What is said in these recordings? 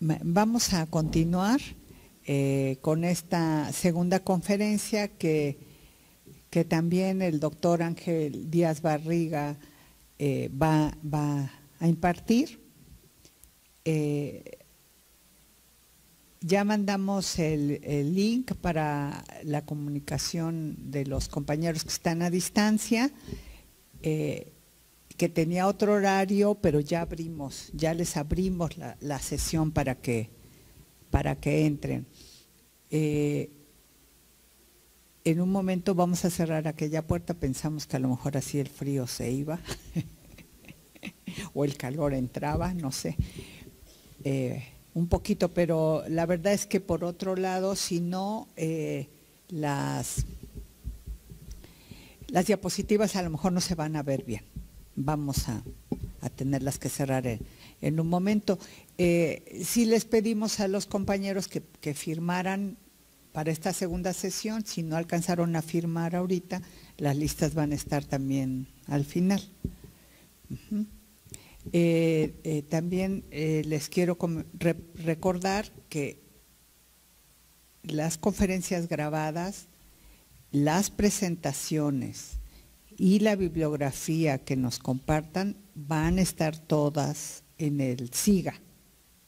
Vamos a continuar eh, con esta segunda conferencia que, que, también el doctor Ángel Díaz Barriga eh, va, a impartir. Eh, ya mandamos el, link para la comunicación de los compañeros que están a distancia que tenía otro horario, pero ya abrimos, ya les abrimos la, sesión para que, para que entren. Eh, en un momento vamos a cerrar aquella puerta, pensamos que a lo mejor así el frío se iba o el calor entraba, no sé, eh, un poquito, pero la verdad es que por otro lado, si no, eh, las, las diapositivas a lo mejor no se van a ver bien vamos a, tenerlas que cerrar en, un momento. Eh, si les pedimos a los compañeros que, firmaran para esta segunda sesión, si no alcanzaron a firmar ahorita, las listas van a estar también al final. Eh, eh, también les quiero recordar que las conferencias grabadas, las presentaciones y la bibliografía que nos compartan van a estar todas en el SIGA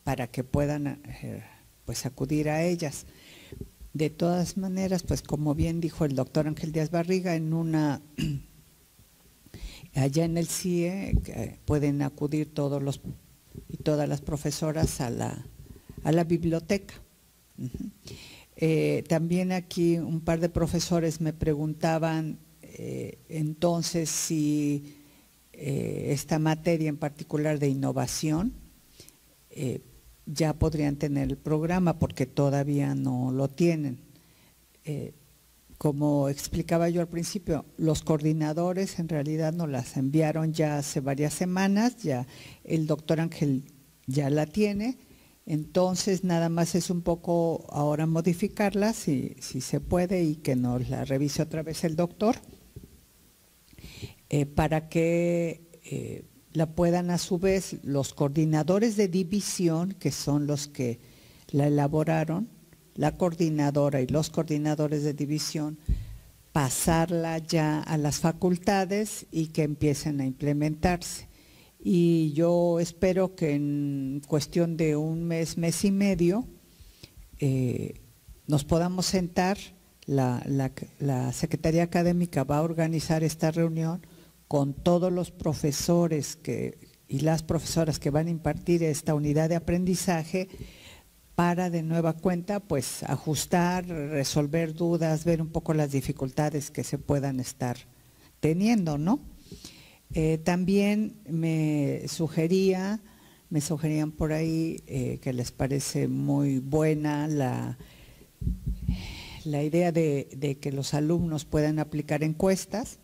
para que puedan eh, pues acudir a ellas. De todas maneras, pues como bien dijo el doctor Ángel Díaz Barriga, en una allá en el CIE pueden acudir todos los y todas las profesoras a la, biblioteca. Eh, también aquí un par de profesores me preguntaban eh, entonces, si eh, esta materia en particular de innovación, eh, ya podrían tener el programa porque todavía no lo tienen. como explicaba yo al principio, los coordinadores en realidad nos las enviaron ya hace varias semanas, ya el doctor Ángel ya la tiene, entonces, nada más es un poco ahora modificarla, si, si se puede, y que nos la revise otra vez el doctor. Eh, para que eh, la puedan a su vez los coordinadores de división, que son los que la elaboraron, la coordinadora y los coordinadores de división, pasarla ya a las facultades y que empiecen a implementarse. Y yo espero que en cuestión de un mes, mes y medio, eh, nos podamos sentar, la Secretaría Académica va a organizar esta reunión con todos los profesores y las profesoras que van a impartir esta unidad de aprendizaje para de nueva cuenta pues ajustar, resolver dudas, ver un poco las dificultades que se puedan estar teniendo, ¿no? Eh, también me sugería, me sugerían por ahí eh, que les parece muy buena la, la idea de que los alumnos puedan aplicar encuestas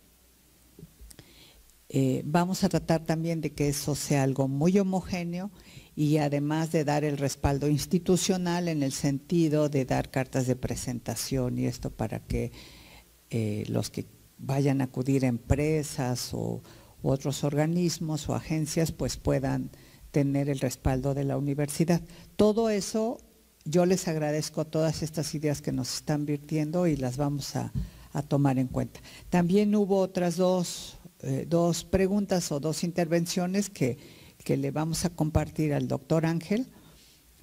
eh, vamos a tratar también de que eso sea algo muy homogéneo y además de dar el respaldo institucional en el sentido de dar cartas de presentación y esto para que eh, los que vayan a acudir a empresas o otros organismos o agencias pues puedan tener el respaldo de la universidad. Todo eso, yo les agradezco todas estas ideas que nos están virtiendo y las vamos a tomar en cuenta. También hubo otras dos eh, dos preguntas o dos intervenciones que, le vamos a compartir al doctor Ángel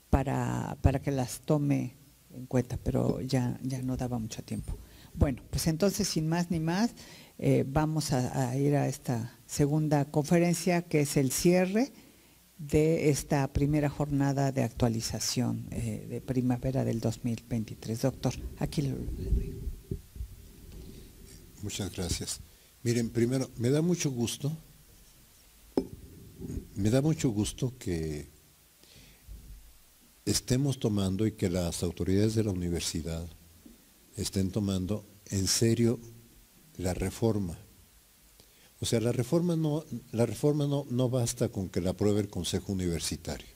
para, para que las tome en cuenta, pero ya, ya no daba mucho tiempo. Bueno, pues entonces, sin más ni más, eh, vamos a, ir a esta segunda conferencia, que es el cierre de esta primera jornada de actualización eh, de primavera del 2023. Doctor, aquí lo, Muchas gracias. Miren, primero, me da mucho gusto, me da mucho gusto que estemos tomando y que las autoridades de la universidad estén tomando en serio la reforma. O sea, la reforma no, la reforma no, no basta con que la apruebe el Consejo Universitario.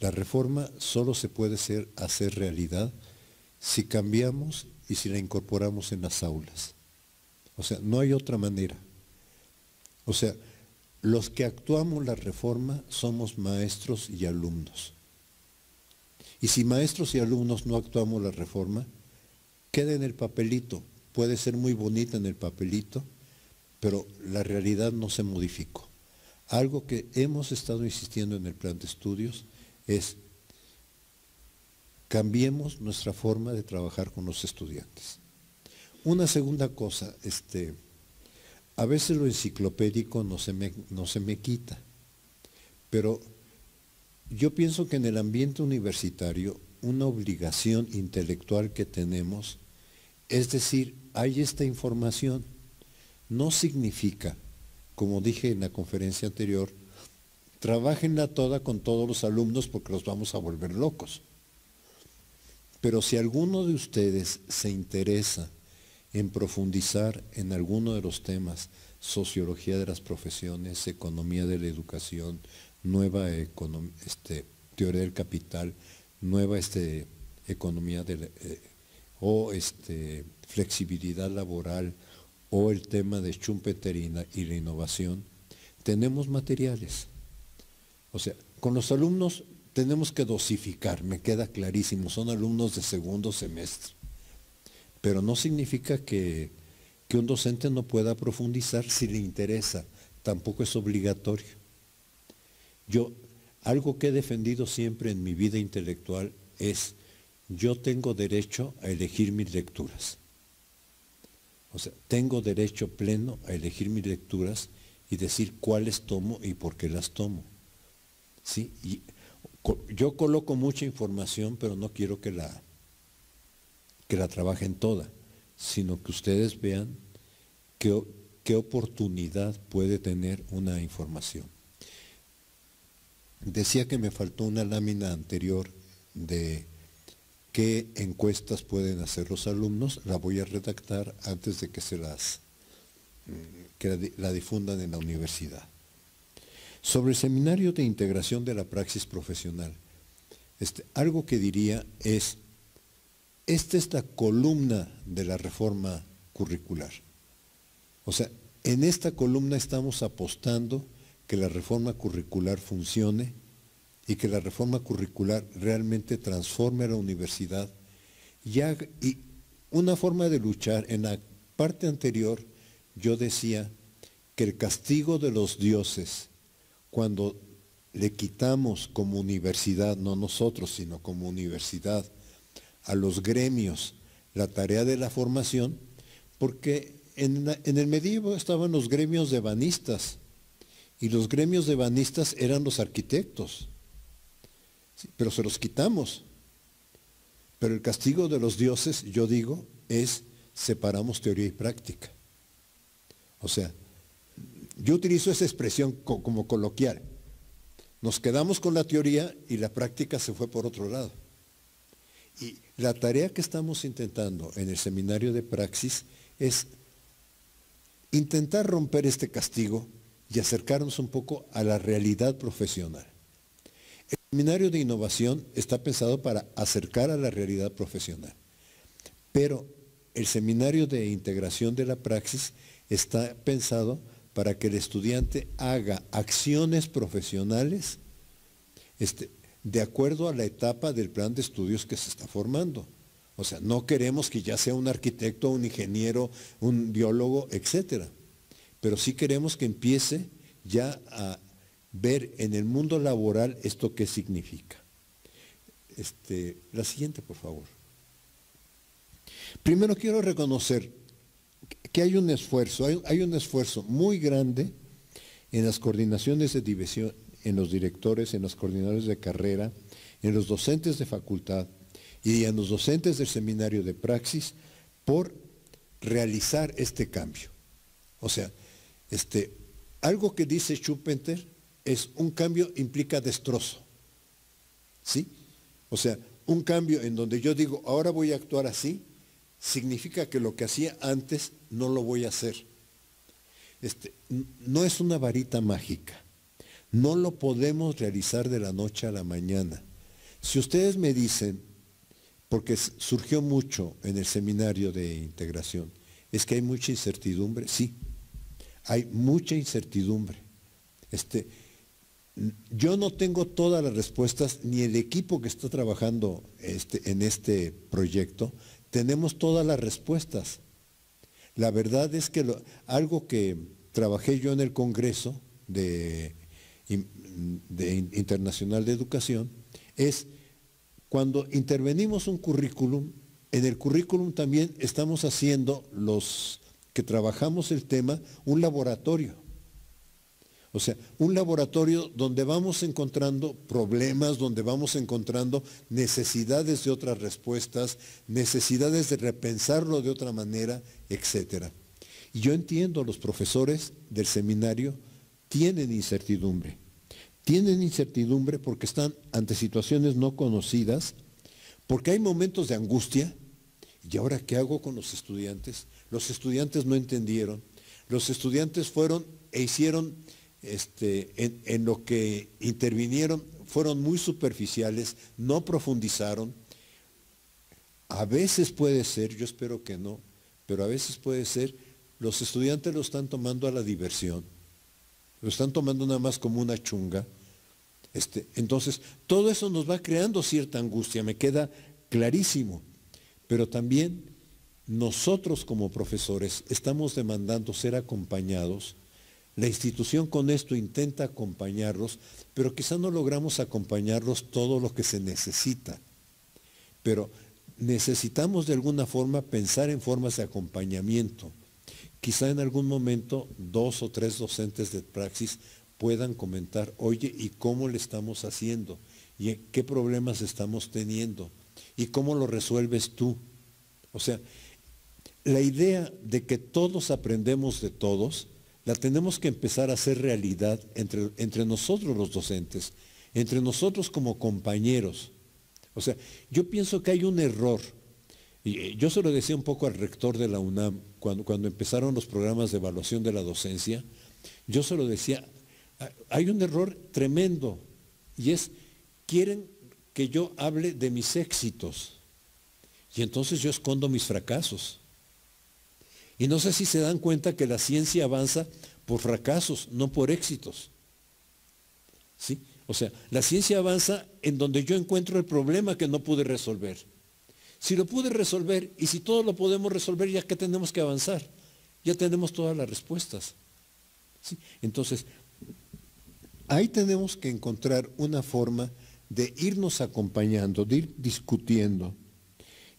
La reforma solo se puede hacer realidad si cambiamos y si la incorporamos en las aulas. O sea, no hay otra manera. O sea, los que actuamos la reforma somos maestros y alumnos. Y si maestros y alumnos no actuamos la reforma, queda en el papelito. Puede ser muy bonita en el papelito, pero la realidad no se modificó. Algo que hemos estado insistiendo en el plan de estudios es cambiemos nuestra forma de trabajar con los estudiantes. Una segunda cosa, este, a veces lo enciclopédico no se, me, no se me quita, pero yo pienso que en el ambiente universitario una obligación intelectual que tenemos es decir, hay esta información. No significa, como dije en la conferencia anterior, trabajenla toda con todos los alumnos porque los vamos a volver locos. Pero si alguno de ustedes se interesa en profundizar en alguno de los temas, sociología de las profesiones, economía de la educación, nueva este, teoría del capital, nueva este, economía eh, o este, flexibilidad laboral o el tema de chumpeterina y y la innovación, tenemos materiales. O sea, con los alumnos tenemos que dosificar, me queda clarísimo, son alumnos de segundo semestre. Pero no significa que, un docente no pueda profundizar si le interesa. Tampoco es obligatorio. Yo, algo que he defendido siempre en mi vida intelectual es, yo tengo derecho a elegir mis lecturas. O sea, tengo derecho pleno a elegir mis lecturas y decir cuáles tomo y por qué las tomo. ¿Sí? yo coloco mucha información, pero no quiero que la, que la trabajen toda, sino que ustedes vean qué, oportunidad puede tener una información. Decía que me faltó una lámina anterior de qué encuestas pueden hacer los alumnos, la voy a redactar antes de que se las mm, la difundan en la universidad. Sobre el seminario de integración de la praxis profesional, este, algo que diría es esta es la columna de la reforma curricular. O sea, en esta columna estamos apostando que la reforma curricular funcione y que la reforma curricular realmente transforme a la universidad. Y, y una forma de luchar, en la parte anterior yo decía que el castigo de los dioses, cuando le quitamos como universidad, no nosotros, sino como universidad, a los gremios la tarea de la formación, porque en, el medievo estaban los gremios de banistas, y los gremios de banistas eran los arquitectos, pero se los quitamos. Pero el castigo de los dioses, yo digo, es separamos teoría y práctica. O sea, yo utilizo esa expresión como coloquial. Nos quedamos con la teoría y la práctica se fue por otro lado. Y la tarea que estamos intentando en el seminario de praxis es intentar romper este castigo y acercarnos un poco a la realidad profesional. El seminario de innovación está pensado para acercar a la realidad profesional, pero el seminario de integración de la praxis está pensado para que el estudiante haga acciones profesionales este, de acuerdo a la etapa del plan de estudios que se está formando. O sea, no queremos que ya sea un arquitecto, un ingeniero, un biólogo, etc. Pero sí queremos que empiece ya a ver en el mundo laboral esto qué significa. Este, la siguiente, por favor. Primero quiero reconocer que hay un esfuerzo, hay, un esfuerzo muy grande en las coordinaciones de división en los directores, en los coordinadores de carrera, en los docentes de facultad y en los docentes del seminario de praxis por realizar este cambio. O sea, este, algo que dice Schumpeter es un cambio implica destrozo. ¿Sí? O sea, un cambio en donde yo digo, ahora voy a actuar así, significa que lo que hacía antes no lo voy a hacer. Este, no es una varita mágica. No lo podemos realizar de la noche a la mañana. Si ustedes me dicen, porque surgió mucho en el seminario de integración, es que hay mucha incertidumbre, sí, hay mucha incertidumbre. Este, yo no tengo todas las respuestas, ni el equipo que está trabajando este, en este proyecto, tenemos todas las respuestas. La verdad es que algo que trabajé yo en el Congreso de de Internacional de Educación, es cuando intervenimos un currículum, en el currículum también estamos haciendo los que trabajamos el tema, un laboratorio. O sea, un laboratorio donde vamos encontrando problemas, donde vamos encontrando necesidades de otras respuestas, necesidades de repensarlo de otra manera, etc. Y yo entiendo a los profesores del seminario tienen incertidumbre. Tienen incertidumbre porque están ante situaciones no conocidas, porque hay momentos de angustia. ¿Y ahora qué hago con los estudiantes? Los estudiantes no entendieron. Los estudiantes fueron e hicieron este, en lo que intervinieron, fueron muy superficiales, no profundizaron. A veces puede ser, yo espero que no, pero a veces puede ser, los estudiantes lo están tomando a la diversión lo están tomando nada más como una chunga. Este, entonces, todo eso nos va creando cierta angustia, me queda clarísimo. Pero también nosotros como profesores estamos demandando ser acompañados. La institución con esto intenta acompañarlos, pero quizá no logramos acompañarlos todo lo que se necesita. Pero necesitamos de alguna forma pensar en formas de acompañamiento. Quizá en algún momento dos o tres docentes de praxis puedan comentar, oye, ¿y cómo le estamos haciendo? ¿Y qué problemas estamos teniendo? ¿Y cómo lo resuelves tú? O sea, la idea de que todos aprendemos de todos, la tenemos que empezar a hacer realidad entre, entre nosotros los docentes, entre nosotros como compañeros. O sea, yo pienso que hay un error. Y eh, yo se lo decía un poco al rector de la UNAM cuando, empezaron los programas de evaluación de la docencia, yo se lo decía, ah, hay un error tremendo y es, quieren que yo hable de mis éxitos y entonces yo escondo mis fracasos. Y no sé si se dan cuenta que la ciencia avanza por fracasos, no por éxitos. ¿Sí? O sea, la ciencia avanza en donde yo encuentro el problema que no pude resolver. Si lo pude resolver y si todo lo podemos resolver, ya que tenemos que avanzar, ya tenemos todas las respuestas. Entonces, ahí tenemos que encontrar una forma de irnos acompañando, de ir discutiendo.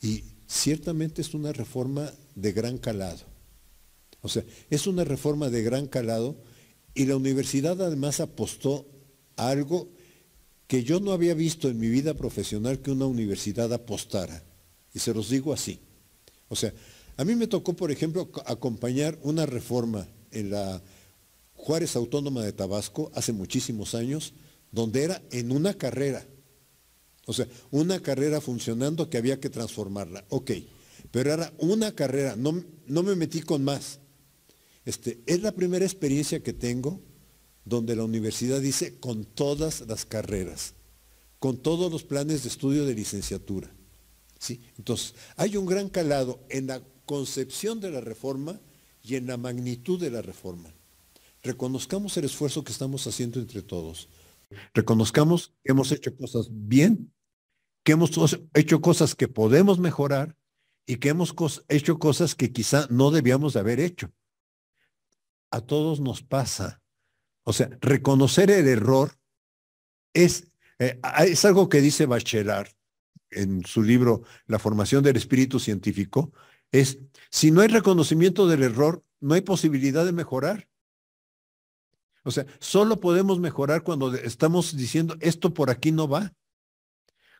Y ciertamente es una reforma de gran calado. O sea, es una reforma de gran calado y la universidad además apostó a algo que yo no había visto en mi vida profesional que una universidad apostara y se los digo así. O sea, a mí me tocó, por ejemplo, acompañar una reforma en la Juárez Autónoma de Tabasco hace muchísimos años, donde era en una carrera. O sea, una carrera funcionando que había que transformarla. Ok, pero era una carrera, no, no me metí con más. Este, es la primera experiencia que tengo donde la universidad dice con todas las carreras, con todos los planes de estudio de licenciatura. Entonces, hay un gran calado en la concepción de la reforma y en la magnitud de la reforma. Reconozcamos el esfuerzo que estamos haciendo entre todos. Reconozcamos que hemos hecho cosas bien, que hemos hecho cosas que podemos mejorar y que hemos hecho cosas que quizá no debíamos de haber hecho. A todos nos pasa. O sea, reconocer el error es, eh, es algo que dice Bachelard, en su libro La formación del espíritu científico, es, si no hay reconocimiento del error, no hay posibilidad de mejorar. O sea, solo podemos mejorar cuando estamos diciendo, esto por aquí no va.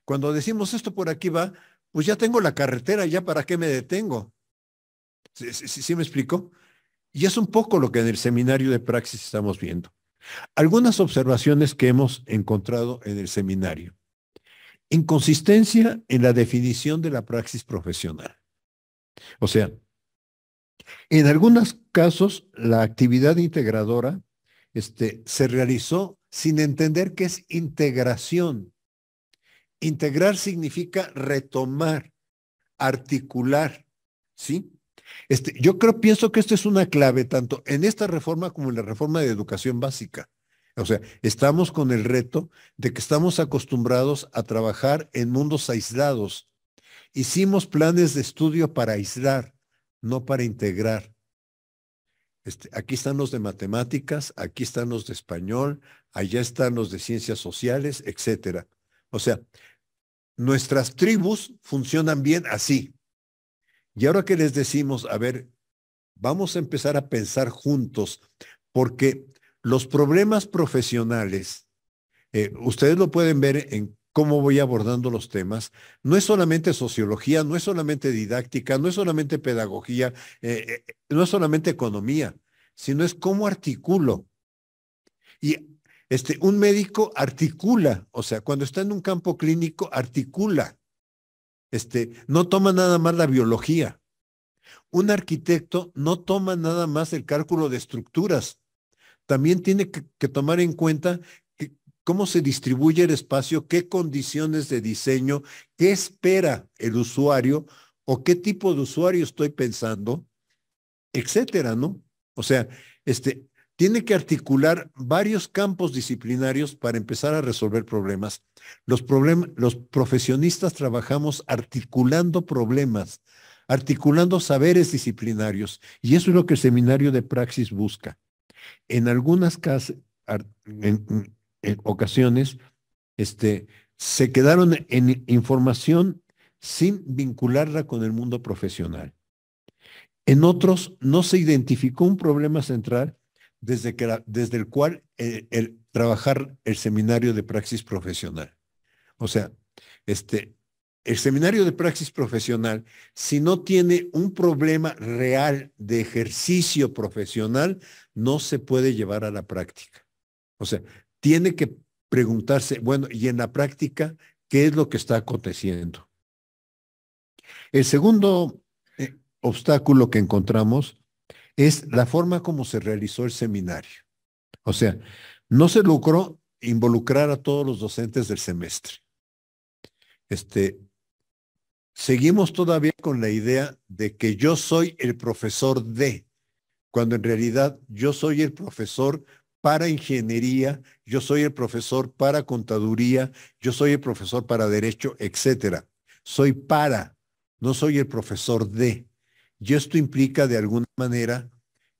Cuando decimos, esto por aquí va, pues ya tengo la carretera, ya para qué me detengo. ¿Sí, me explico? Y es un poco lo que en el seminario de praxis estamos viendo. Algunas observaciones que hemos encontrado en el seminario. Inconsistencia en la definición de la praxis profesional. O sea, en algunos casos, la actividad integradora este, se realizó sin entender qué es integración. Integrar significa retomar, articular, ¿sí? Este, yo creo, pienso que esto es una clave tanto en esta reforma como en la reforma de educación básica. O sea, estamos con el reto de que estamos acostumbrados a trabajar en mundos aislados. Hicimos planes de estudio para aislar, no para integrar. Este, aquí están los de matemáticas, aquí están los de español, allá están los de ciencias sociales, etcétera. O sea, nuestras tribus funcionan bien así. Y ahora que les decimos, a ver, vamos a empezar a pensar juntos, porque los problemas profesionales, eh, ustedes lo pueden ver en cómo voy abordando los temas, no es solamente sociología, no es solamente didáctica, no es solamente pedagogía, eh, eh, no es solamente economía, sino es cómo articulo. Y este, un médico articula, o sea, cuando está en un campo clínico, articula. Este, no toma nada más la biología. Un arquitecto no toma nada más el cálculo de estructuras, también tiene que, tomar en cuenta cómo se distribuye el espacio, qué condiciones de diseño, qué espera el usuario o qué tipo de usuario estoy pensando, etcétera, ¿no? O sea, este, tiene que articular varios campos disciplinarios para empezar a resolver problemas. los profesionistas trabajamos articulando problemas, articulando saberes disciplinarios, y eso es lo que el seminario de praxis busca. En algunas ocasiones, este, se quedaron en información sin vincularla con el mundo profesional. En otros no se identificó un problema central desde, el cual eh, trabajar el seminario de praxis profesional. O sea, este, el seminario de praxis profesional, si no tiene un problema real de ejercicio profesional, no se puede llevar a la práctica. O sea, tiene que preguntarse, bueno, y en la práctica, ¿qué es lo que está aconteciendo? El segundo eh, obstáculo que encontramos es la forma como se realizó el seminario. O sea, no se logró involucrar a todos los docentes del semestre. Este, seguimos todavía con la idea de que yo soy el profesor de, cuando en realidad yo soy el profesor para ingeniería, yo soy el profesor para contaduría, yo soy el profesor para derecho, etcétera. Soy para, no soy el profesor de. Y esto implica de alguna manera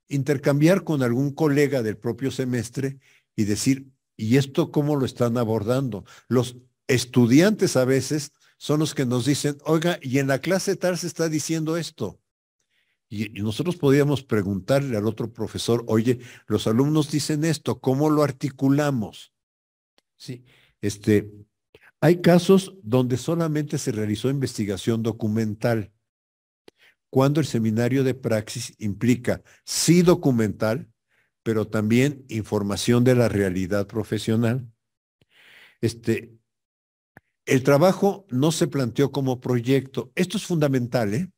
intercambiar con algún colega del propio semestre y decir, ¿y esto cómo lo están abordando? Los estudiantes a veces son los que nos dicen, oiga, y en la clase tal se está diciendo esto. Y, nosotros podíamos preguntarle al otro profesor, oye, los alumnos dicen esto, ¿cómo lo articulamos? Sí, este, hay casos donde solamente se realizó investigación documental, cuando el seminario de praxis implica sí documental, pero también información de la realidad profesional. Este, el trabajo no se planteó como proyecto. Esto es fundamental, ¿eh?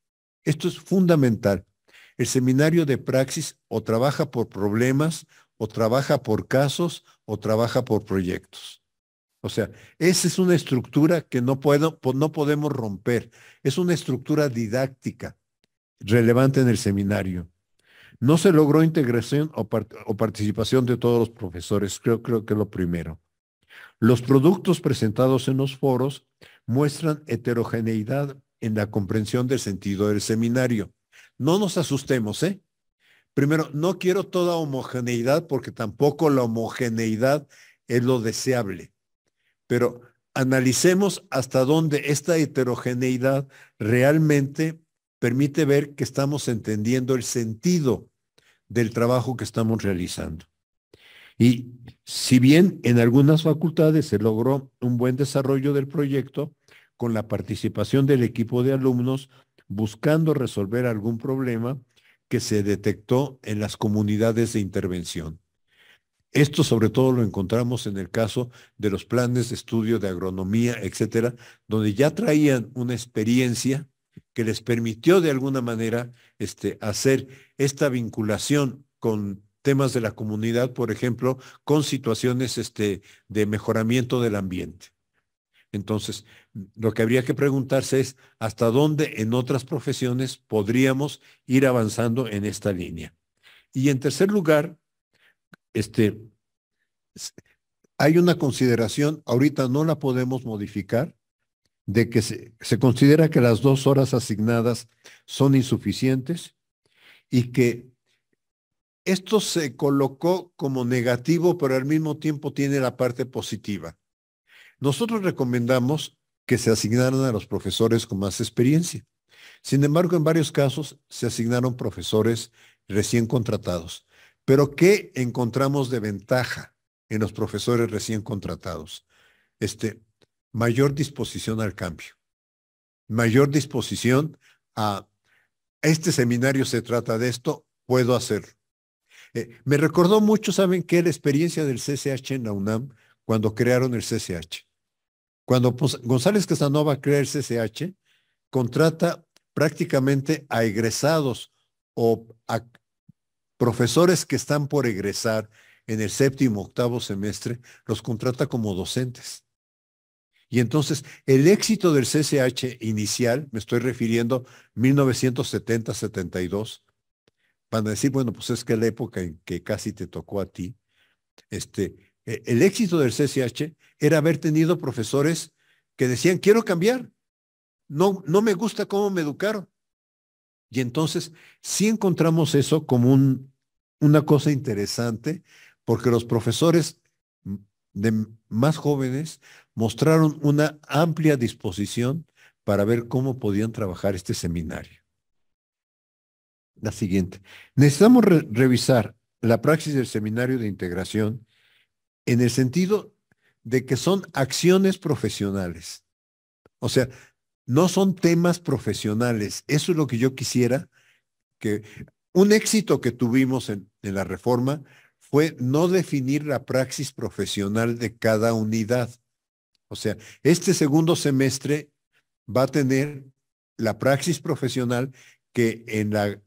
Esto es fundamental. El seminario de praxis o trabaja por problemas, o trabaja por casos, o trabaja por proyectos. O sea, esa es una estructura que no, puedo, no podemos romper. Es una estructura didáctica relevante en el seminario. No se logró integración o, participación de todos los profesores, creo, creo que es lo primero. Los productos presentados en los foros muestran heterogeneidad en la comprensión del sentido del seminario. No nos asustemos, ¿eh? Primero, no quiero toda homogeneidad porque tampoco la homogeneidad es lo deseable, pero analicemos hasta dónde esta heterogeneidad realmente permite ver que estamos entendiendo el sentido del trabajo que estamos realizando. Y si bien en algunas facultades se logró un buen desarrollo del proyecto con la participación del equipo de alumnos buscando resolver algún problema que se detectó en las comunidades de intervención. Esto sobre todo lo encontramos en el caso de los planes de estudio de agronomía, etcétera, donde ya traían una experiencia que les permitió de alguna manera este, hacer esta vinculación con temas de la comunidad, por ejemplo, con situaciones este, de mejoramiento del ambiente. Entonces, lo que habría que preguntarse es hasta dónde en otras profesiones podríamos ir avanzando en esta línea. Y en tercer lugar, este, hay una consideración, ahorita no la podemos modificar, de que se, se considera que las dos horas asignadas son insuficientes y que esto se colocó como negativo, pero al mismo tiempo tiene la parte positiva. Nosotros recomendamos que se asignaran a los profesores con más experiencia. Sin embargo, en varios casos se asignaron profesores recién contratados. Pero ¿qué encontramos de ventaja en los profesores recién contratados? Este, mayor disposición al cambio, mayor disposición a este seminario se trata de esto, puedo hacerlo. Eh, me recordó mucho, ¿saben qué? La experiencia del CCH en la UNAM cuando crearon el CCH. Cuando González Casanova crea el CCH, contrata prácticamente a egresados o a profesores que están por egresar en el séptimo, octavo semestre, los contrata como docentes. Y entonces el éxito del CCH inicial, me estoy refiriendo 1970-72, van a decir, bueno, pues es que la época en que casi te tocó a ti, este, e-, el éxito del CCH era haber tenido profesores que decían, quiero cambiar, no, no me gusta cómo me educaron. Y entonces sí encontramos eso como un, una cosa interesante, porque los profesores de más jóvenes mostraron una amplia disposición para ver cómo podían trabajar este seminario la siguiente. Necesitamos revisar la praxis del seminario de integración en el sentido de que son acciones profesionales. O sea, no son temas profesionales. Eso es lo que yo quisiera que un éxito que tuvimos en la reforma fue no definir la praxis profesional de cada unidad. O sea, este segundo semestre va a tener la praxis profesional que en la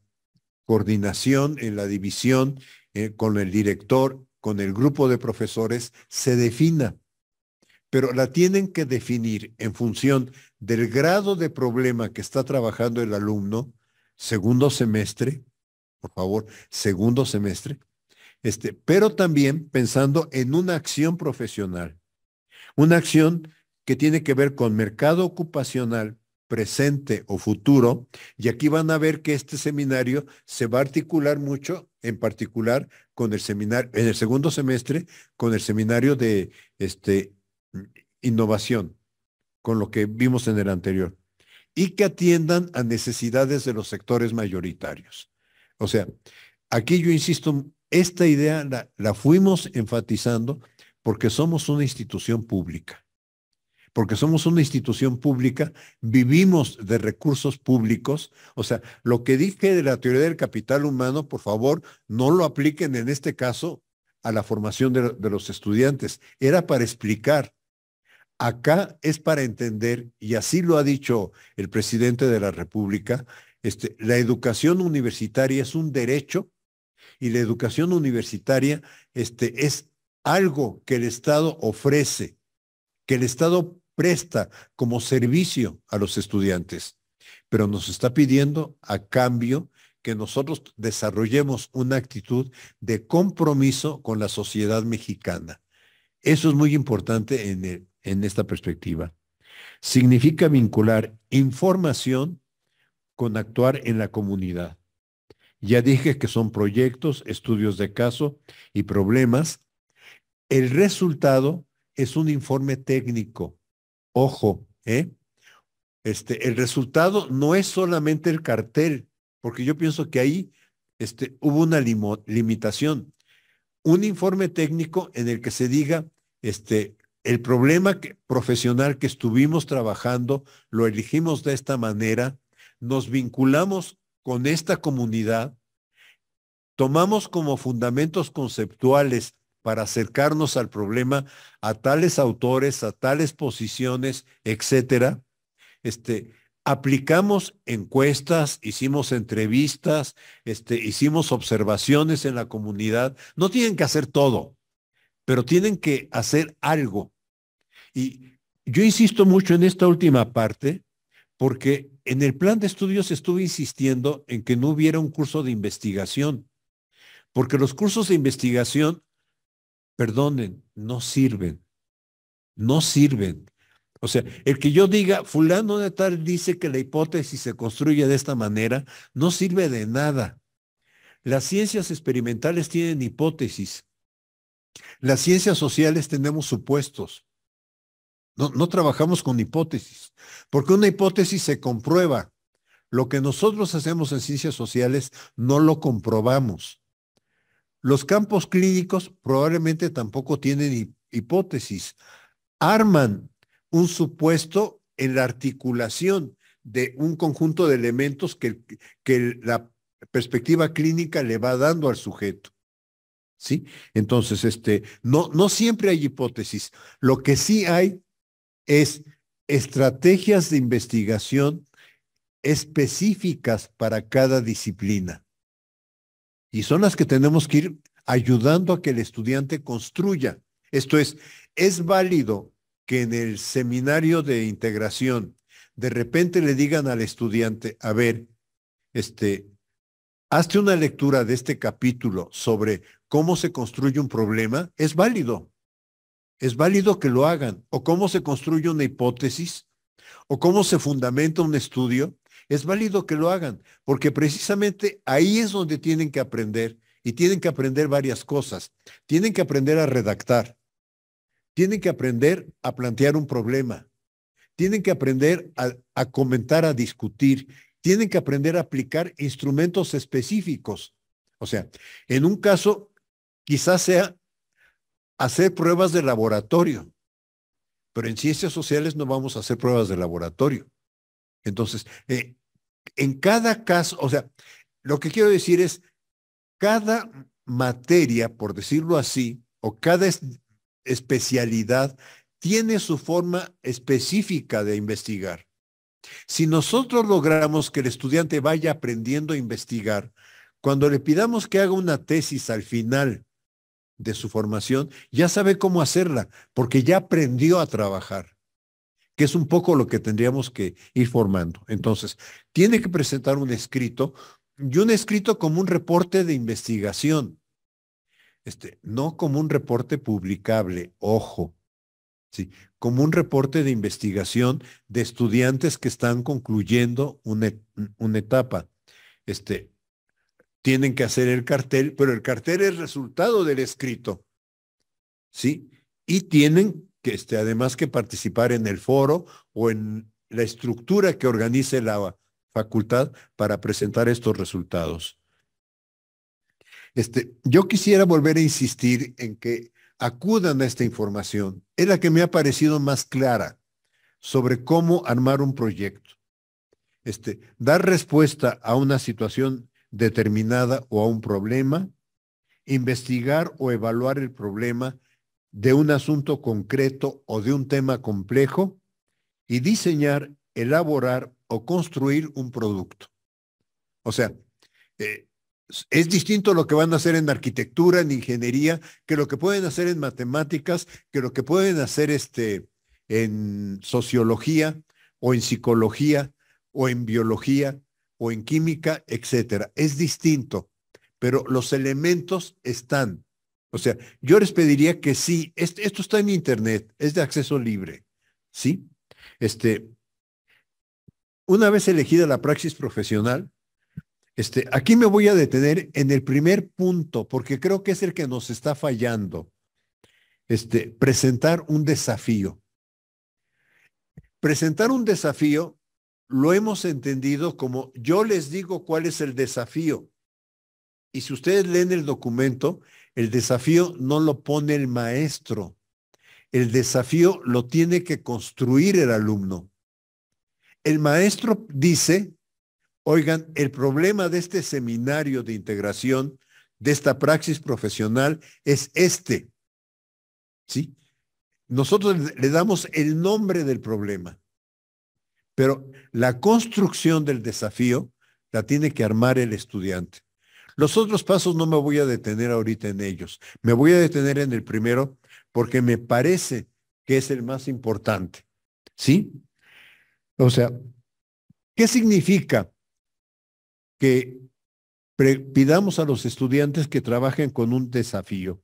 coordinación, en la división, eh, con el director, con el grupo de profesores, se defina. Pero la tienen que definir en función del grado de problema que está trabajando el alumno, segundo semestre, por favor, segundo semestre, este, pero también pensando en una acción profesional, una acción que tiene que ver con mercado ocupacional presente o futuro. Y aquí van a ver que este seminario se va a articular mucho, en particular con el seminario, en el segundo semestre, con el seminario de este, innovación, con lo que vimos en el anterior, y que atiendan a necesidades de los sectores mayoritarios. O sea, aquí yo insisto, esta idea la, la fuimos enfatizando porque somos una institución pública porque somos una institución pública, vivimos de recursos públicos. O sea, lo que dije de la teoría del capital humano, por favor, no lo apliquen en este caso a la formación de, los estudiantes. Era para explicar. Acá es para entender, y así lo ha dicho el presidente de la República, este, la educación universitaria es un derecho y la educación universitaria este, es algo que el Estado ofrece que el Estado presta como servicio a los estudiantes, pero nos está pidiendo a cambio que nosotros desarrollemos una actitud de compromiso con la sociedad mexicana. Eso es muy importante en, en esta perspectiva. Significa vincular información con actuar en la comunidad. Ya dije que son proyectos, estudios de caso y problemas. El resultado es un informe técnico. Ojo, ¿eh? Este, el resultado no es solamente el cartel, porque yo pienso que ahí este, hubo una limitación. Un informe técnico en el que se diga, este, el problema profesional que estuvimos trabajando, lo elegimos de esta manera, nos vinculamos con esta comunidad, tomamos como fundamentos conceptuales para acercarnos al problema a tales autores, a tales posiciones, etcétera. Este, aplicamos encuestas, hicimos entrevistas, este, hicimos observaciones en la comunidad. No tienen que hacer todo, pero tienen que hacer algo. Y yo insisto mucho en esta última parte porque en el plan de estudios estuve insistiendo en que no hubiera un curso de investigación, porque los cursos de investigación perdonen, no sirven. No sirven. O sea, el que yo diga, fulano de tal dice que la hipótesis se construye de esta manera, no sirve de nada. Las ciencias experimentales tienen hipótesis. Las ciencias sociales tenemos supuestos. No, no trabajamos con hipótesis, porque una hipótesis se comprueba. Lo que nosotros hacemos en ciencias sociales no lo comprobamos. Los campos clínicos probablemente tampoco tienen hipótesis. Arman un supuesto en la articulación de un conjunto de elementos que, la perspectiva clínica le va dando al sujeto. ¿Sí? Entonces, este, no siempre hay hipótesis. Lo que sí hay es estrategias de investigación específicas para cada disciplina. Y son las que tenemos que ir ayudando a que el estudiante construya. Esto es, es válido que en el seminario de integración de repente le digan al estudiante, a ver, este, hazte una lectura de este capítulo sobre cómo se construye un problema, es válido. Es válido que lo hagan. O cómo se construye una hipótesis, o cómo se fundamenta un estudio, es válido que lo hagan, porque precisamente ahí es donde tienen que aprender y tienen que aprender varias cosas. Tienen que aprender a redactar, tienen que aprender a plantear un problema, tienen que aprender a, comentar, a discutir, tienen que aprender a aplicar instrumentos específicos. O sea, en un caso quizás sea hacer pruebas de laboratorio, pero en ciencias sociales no vamos a hacer pruebas de laboratorio. Entonces, eh, en cada caso, o sea, lo que quiero decir es, cada materia, por decirlo así, o cada especialidad tiene su forma específica de investigar. Si nosotros logramos que el estudiante vaya aprendiendo a investigar, cuando le pidamos que haga una tesis al final de su formación, ya sabe cómo hacerla, porque ya aprendió a trabajar que es un poco lo que tendríamos que ir formando. Entonces, tiene que presentar un escrito y un escrito como un reporte de investigación, este, no como un reporte publicable, ojo, ¿sí? como un reporte de investigación de estudiantes que están concluyendo una, una etapa. Este, tienen que hacer el cartel, pero el cartel es resultado del escrito, ¿sí? Y tienen que este, además que participar en el foro o en la estructura que organice la facultad para presentar estos resultados. Este, yo quisiera volver a insistir en que acudan a esta información. Es la que me ha parecido más clara sobre cómo armar un proyecto. Este, dar respuesta a una situación determinada o a un problema, investigar o evaluar el problema de un asunto concreto o de un tema complejo y diseñar, elaborar o construir un producto. O sea, eh, es distinto lo que van a hacer en arquitectura, en ingeniería, que lo que pueden hacer en matemáticas, que lo que pueden hacer este, en sociología o en psicología o en biología o en química, etcétera. Es distinto, pero los elementos están o sea, yo les pediría que sí, esto está en Internet, es de acceso libre, ¿sí? Este, una vez elegida la praxis profesional, este, aquí me voy a detener en el primer punto, porque creo que es el que nos está fallando. Este, presentar un desafío. Presentar un desafío lo hemos entendido como yo les digo cuál es el desafío. Y si ustedes leen el documento, el desafío no lo pone el maestro. El desafío lo tiene que construir el alumno. El maestro dice, oigan, el problema de este seminario de integración, de esta praxis profesional, es este. ¿Sí? Nosotros le damos el nombre del problema, pero la construcción del desafío la tiene que armar el estudiante. Los otros pasos no me voy a detener ahorita en ellos. Me voy a detener en el primero porque me parece que es el más importante. ¿Sí? O sea, ¿qué significa que pidamos a los estudiantes que trabajen con un desafío?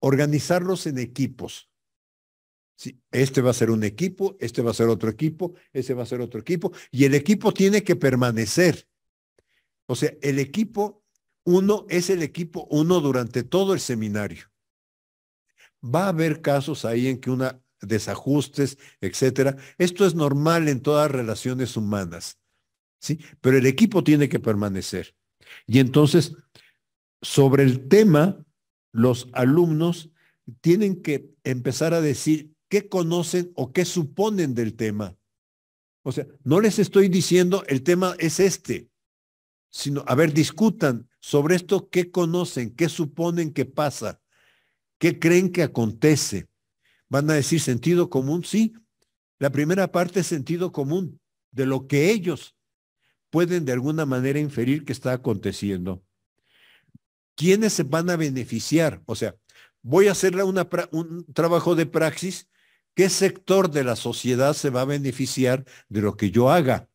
Organizarlos en equipos. Sí, este va a ser un equipo, este va a ser otro equipo, ese va a ser otro equipo, y el equipo tiene que permanecer. O sea, el equipo uno es el equipo uno durante todo el seminario. Va a haber casos ahí en que una desajustes, etcétera. Esto es normal en todas relaciones humanas. ¿Sí? Pero el equipo tiene que permanecer. Y entonces, sobre el tema, los alumnos tienen que empezar a decir qué conocen o qué suponen del tema. O sea, no les estoy diciendo el tema es este sino, a ver, discutan sobre esto, qué conocen, qué suponen que pasa, qué creen que acontece. Van a decir sentido común, sí. La primera parte es sentido común de lo que ellos pueden de alguna manera inferir que está aconteciendo. ¿Quiénes se van a beneficiar? O sea, voy a hacerle un trabajo de praxis. ¿Qué sector de la sociedad se va a beneficiar de lo que yo haga?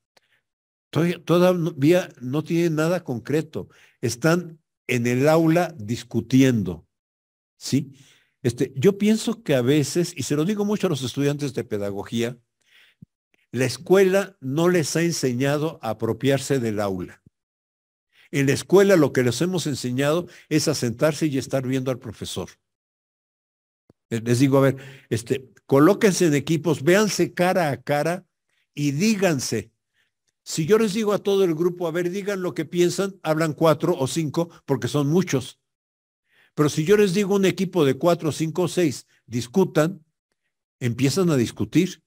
Todavía, no tienen nada concreto. Están en el aula discutiendo. ¿Sí? Este, yo pienso que a veces, y se lo digo mucho a los estudiantes de pedagogía, la escuela no les ha enseñado a apropiarse del aula. En la escuela lo que les hemos enseñado es a sentarse y estar viendo al profesor. Les digo, a ver, este, colóquense en equipos, véanse cara a cara y díganse si yo les digo a todo el grupo, a ver, digan lo que piensan, hablan cuatro o cinco, porque son muchos. Pero si yo les digo un equipo de cuatro, cinco o seis, discutan, empiezan a discutir.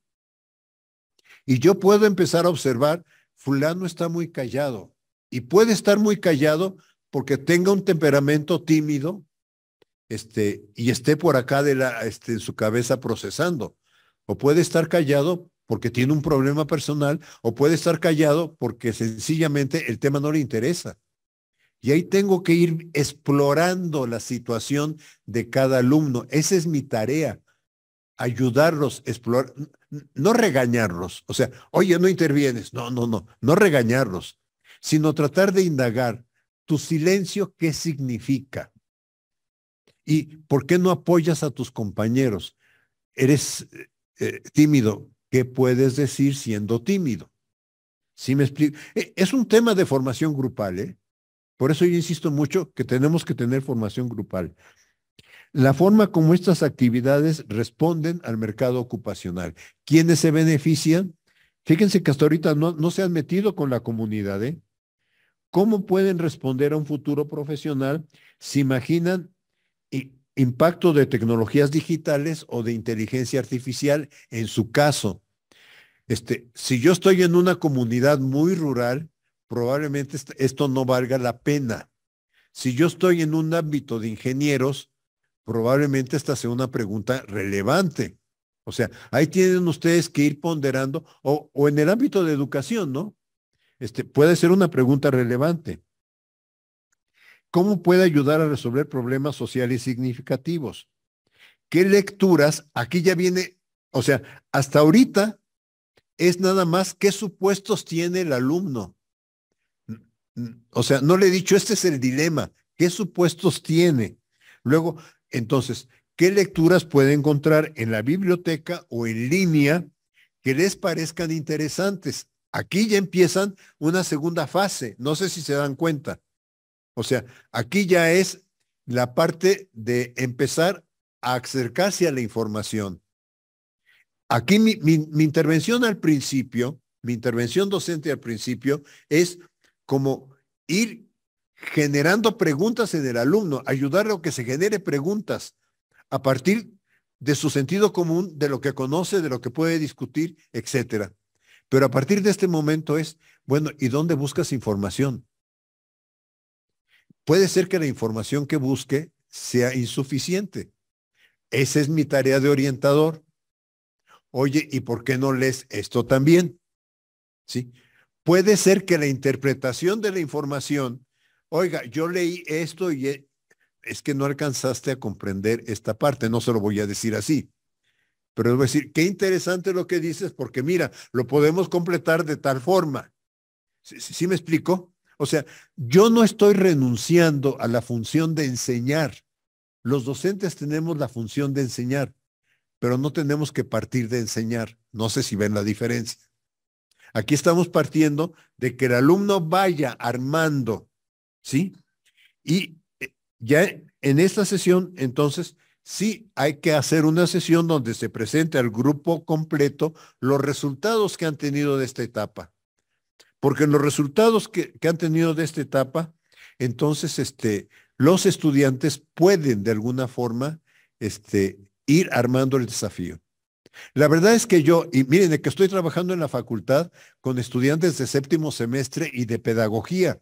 Y yo puedo empezar a observar, fulano está muy callado. Y puede estar muy callado porque tenga un temperamento tímido este, y esté por acá de la, este, en su cabeza procesando. O puede estar callado porque tiene un problema personal o puede estar callado porque sencillamente el tema no le interesa. Y ahí tengo que ir explorando la situación de cada alumno. Esa es mi tarea, ayudarlos, explorar, no regañarlos. O sea, oye, no intervienes. No, no, no, no regañarlos, sino tratar de indagar tu silencio, ¿qué significa? ¿Y por qué no apoyas a tus compañeros? Eres eh, tímido, ¿Qué puedes decir siendo tímido? Si me explico? E, es un tema de formación grupal, ¿eh? Por eso yo insisto mucho que tenemos que tener formación grupal. La forma como estas actividades responden al mercado ocupacional. ¿Quiénes se benefician? Fíjense que hasta ahorita no, no se han metido con la comunidad, ¿eh? ¿Cómo pueden responder a un futuro profesional si imaginan impacto de tecnologías digitales o de inteligencia artificial en su caso? Este, si yo estoy en una comunidad muy rural, probablemente esto no valga la pena. Si yo estoy en un ámbito de ingenieros, probablemente esta sea una pregunta relevante. O sea, ahí tienen ustedes que ir ponderando, o, o en el ámbito de educación, ¿no? Este, puede ser una pregunta relevante. ¿Cómo puede ayudar a resolver problemas sociales significativos? ¿Qué lecturas? Aquí ya viene, o sea, hasta ahorita es nada más qué supuestos tiene el alumno. O sea, no le he dicho, este es el dilema, ¿qué supuestos tiene? Luego, entonces, ¿qué lecturas puede encontrar en la biblioteca o en línea que les parezcan interesantes? Aquí ya empiezan una segunda fase, no sé si se dan cuenta. O sea, aquí ya es la parte de empezar a acercarse a la información. Aquí mi, intervención al principio, mi intervención docente al principio es como ir generando preguntas en el alumno, ayudar a que se genere preguntas a partir de su sentido común, de lo que conoce, de lo que puede discutir, etc. Pero a partir de este momento es, bueno, ¿y dónde buscas información? Puede ser que la información que busque sea insuficiente. Esa es mi tarea de orientador, oye, ¿y por qué no lees esto también? ¿Sí? Puede ser que la interpretación de la información, oiga, yo leí esto y e-", es que no alcanzaste a comprender esta parte, no se lo voy a decir así. Pero voy a decir, qué interesante lo que dices, porque mira, lo podemos completar de tal forma. sí me explico? O sea, yo no estoy renunciando a la función de enseñar. Los docentes tenemos la función de enseñar pero no tenemos que partir de enseñar. No sé si ven la diferencia. Aquí estamos partiendo de que el alumno vaya armando, ¿sí? Y eh, ya en esta sesión, entonces, sí hay que hacer una sesión donde se presente al grupo completo los resultados que han tenido de esta etapa. Porque los resultados que, que han tenido de esta etapa, entonces, este, los estudiantes pueden de alguna forma, este, ir armando el desafío. La verdad es que yo, y miren, que estoy trabajando en la facultad con estudiantes de séptimo semestre y de pedagogía,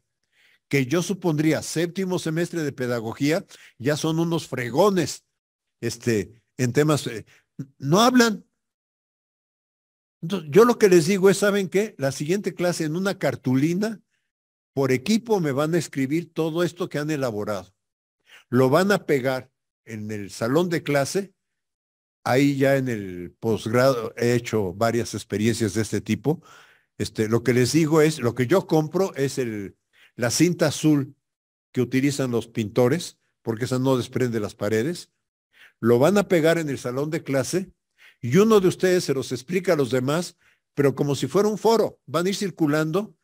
que yo supondría séptimo semestre de pedagogía, ya son unos fregones este, en temas, eh, no hablan. yo lo que les digo es, ¿saben qué? La siguiente clase en una cartulina, por equipo me van a escribir todo esto que han elaborado. Lo van a pegar en el salón de clase ahí ya en el posgrado he hecho varias experiencias de este tipo. Este, lo que les digo es, lo que yo compro es el, la cinta azul que utilizan los pintores, porque esa no desprende las paredes. Lo van a pegar en el salón de clase y uno de ustedes se los explica a los demás, pero como si fuera un foro, van a ir circulando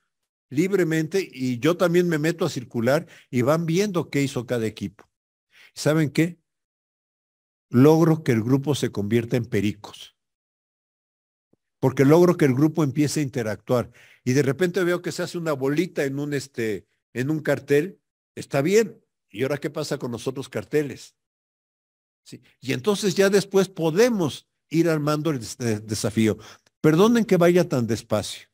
libremente y yo también me meto a circular y van viendo qué hizo cada equipo. ¿Saben qué? logro que el grupo se convierta en pericos. Porque logro que el grupo empiece a interactuar. Y de repente veo que se hace una bolita en un, este, en un cartel. Está bien. ¿Y ahora qué pasa con los otros carteles? ¿Sí? Y entonces ya después podemos ir armando el eh, desafío. Perdonen que vaya tan despacio,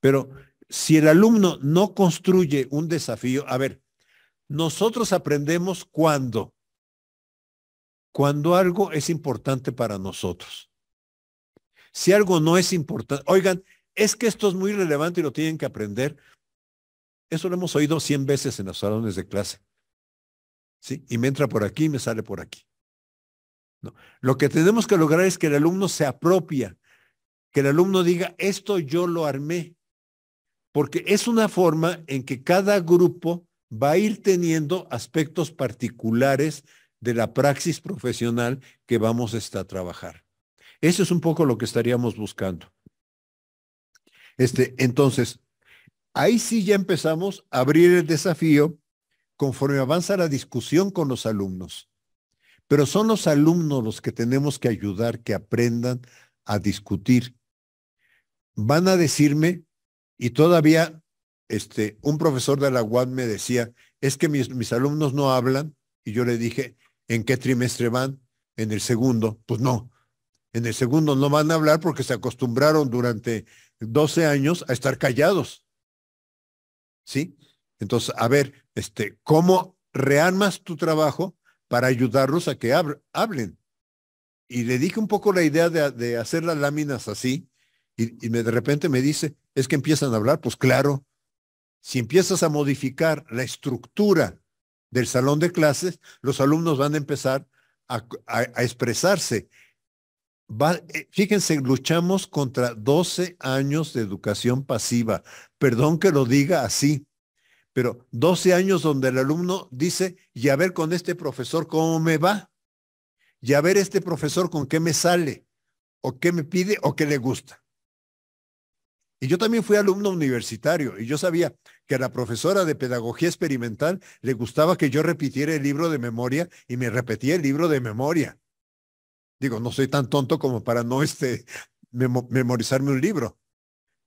pero si el alumno no construye un desafío, a ver, nosotros aprendemos cuando cuando algo es importante para nosotros. Si algo no es importante, oigan, es que esto es muy relevante y lo tienen que aprender. Eso lo hemos oído cien veces en los salones de clase. ¿Sí? Y me entra por aquí y me sale por aquí. No. Lo que tenemos que lograr es que el alumno se apropia, que el alumno diga, esto yo lo armé, porque es una forma en que cada grupo va a ir teniendo aspectos particulares de la praxis profesional que vamos este, a trabajar. Eso es un poco lo que estaríamos buscando. Este, entonces, ahí sí ya empezamos a abrir el desafío conforme avanza la discusión con los alumnos. Pero son los alumnos los que tenemos que ayudar que aprendan a discutir. Van a decirme, y todavía este, un profesor de la UAM me decía, es que mis alumnos no hablan, y yo le dije, en qué trimestre van, en el segundo, pues no. En el segundo no van a hablar porque se acostumbraron durante 12 años a estar callados. ¿Sí? Entonces, a ver, este, ¿cómo rearmas tu trabajo para ayudarlos a que hablen? Y le dije un poco la idea de, hacer las láminas así, y, y me, de repente me dice, es que empiezan a hablar, pues claro, si empiezas a modificar la estructura del salón de clases, los alumnos van a empezar a, expresarse. Eh, fíjense, luchamos contra 12 años de educación pasiva. Perdón que lo diga así, pero 12 años donde el alumno dice, y a ver con este profesor cómo me va, y a ver este profesor con qué me sale, o qué me pide, o qué le gusta. Y yo también fui alumno universitario y yo sabía, que a la profesora de pedagogía experimental le gustaba que yo repitiera el libro de memoria y me repetía el libro de memoria. Digo, no soy tan tonto como para no este, memorizarme un libro.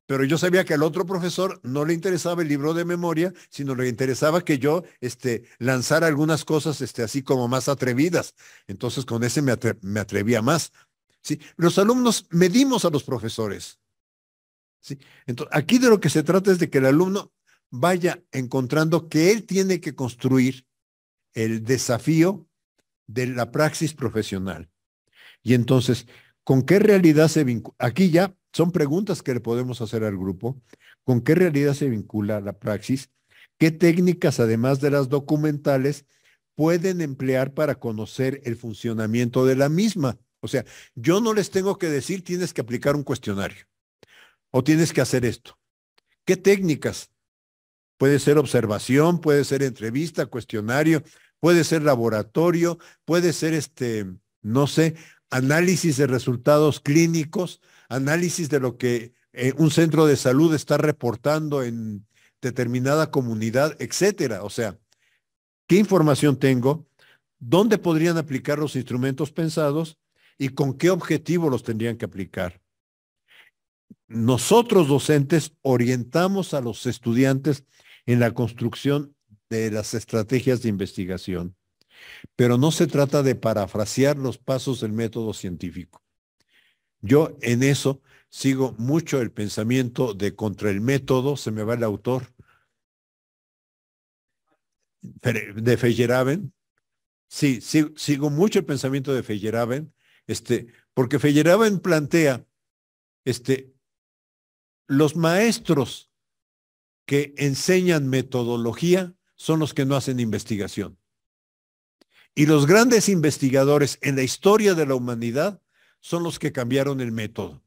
Pero yo sabía que al otro profesor no le interesaba el libro de memoria, sino le interesaba que yo este, lanzara algunas cosas este, así como más atrevidas. Entonces con ese me, me atrevía más. ¿sí? Los alumnos medimos a los profesores. ¿sí? Entonces, aquí de lo que se trata es de que el alumno vaya encontrando que él tiene que construir el desafío de la praxis profesional. Y entonces, ¿con qué realidad se vincula? Aquí ya son preguntas que le podemos hacer al grupo. ¿Con qué realidad se vincula la praxis? ¿Qué técnicas, además de las documentales, pueden emplear para conocer el funcionamiento de la misma? O sea, yo no les tengo que decir, tienes que aplicar un cuestionario o tienes que hacer esto. ¿Qué técnicas? Puede ser observación, puede ser entrevista, cuestionario, puede ser laboratorio, puede ser este, no sé, análisis de resultados clínicos, análisis de lo que eh, un centro de salud está reportando en determinada comunidad, etcétera. O sea, ¿qué información tengo? ¿Dónde podrían aplicar los instrumentos pensados? ¿Y con qué objetivo los tendrían que aplicar? Nosotros docentes orientamos a los estudiantes en la construcción de las estrategias de investigación, pero no se trata de parafrasear los pasos del método científico. Yo en eso sigo mucho el pensamiento de contra el método, se me va el autor, de Feyerabend. Sí, sigo mucho el pensamiento de Feyerabend, este, porque Feyerabend plantea, este, los maestros que enseñan metodología son los que no hacen investigación. Y los grandes investigadores en la historia de la humanidad son los que cambiaron el método.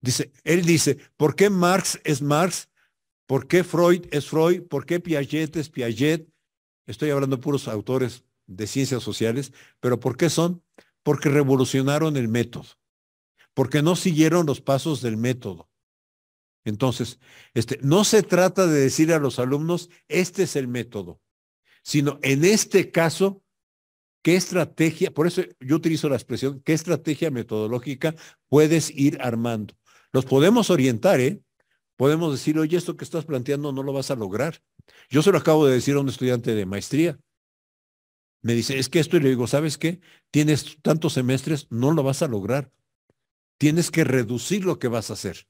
Dice, él dice, ¿por qué Marx es Marx? ¿Por qué Freud es Freud? ¿Por qué Piaget es Piaget? Estoy hablando de puros autores de ciencias sociales, pero ¿por qué son? Porque revolucionaron el método, porque no siguieron los pasos del método, entonces, este, no se trata de decir a los alumnos, este es el método, sino en este caso, ¿qué estrategia? Por eso yo utilizo la expresión, ¿qué estrategia metodológica puedes ir armando? Los podemos orientar, ¿eh? Podemos decir, oye, esto que estás planteando no lo vas a lograr. Yo se lo acabo de decir a un estudiante de maestría. Me dice, es que esto, y le digo, ¿sabes qué? Tienes tantos semestres, no lo vas a lograr. Tienes que reducir lo que vas a hacer.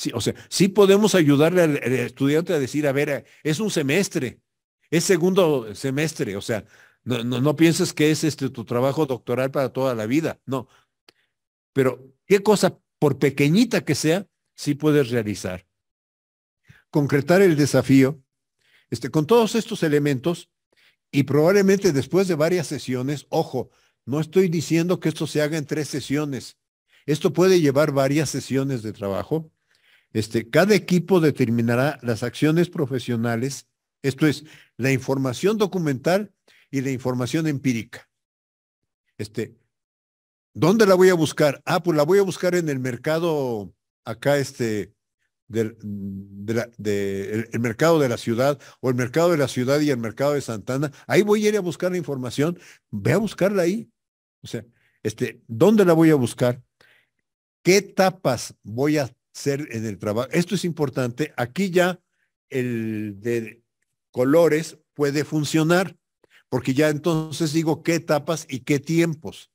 Sí, o sea, sí podemos ayudarle al, estudiante a decir, a ver, eh, es un semestre, es segundo semestre, o sea, no, pienses que es este tu trabajo doctoral para toda la vida, no. Pero qué cosa, por pequeñita que sea, sí puedes realizar. Concretar el desafío, este, con todos estos elementos, y probablemente después de varias sesiones, ojo, no estoy diciendo que esto se haga en tres sesiones. Esto puede llevar varias sesiones de trabajo este, cada equipo determinará las acciones profesionales, esto es, la información documental y la información empírica. Este, ¿Dónde la voy a buscar? Ah, pues la voy a buscar en el mercado acá, este, del, el, mercado de la ciudad o el mercado de la ciudad y el mercado de Santana. Ahí voy a ir a buscar la información. Ve a buscarla ahí. O sea, este, ¿dónde la voy a buscar? ¿Qué etapas voy a ser en el trabajo. Esto es importante. Aquí ya el de colores puede funcionar, porque ya entonces digo qué etapas y qué tiempos.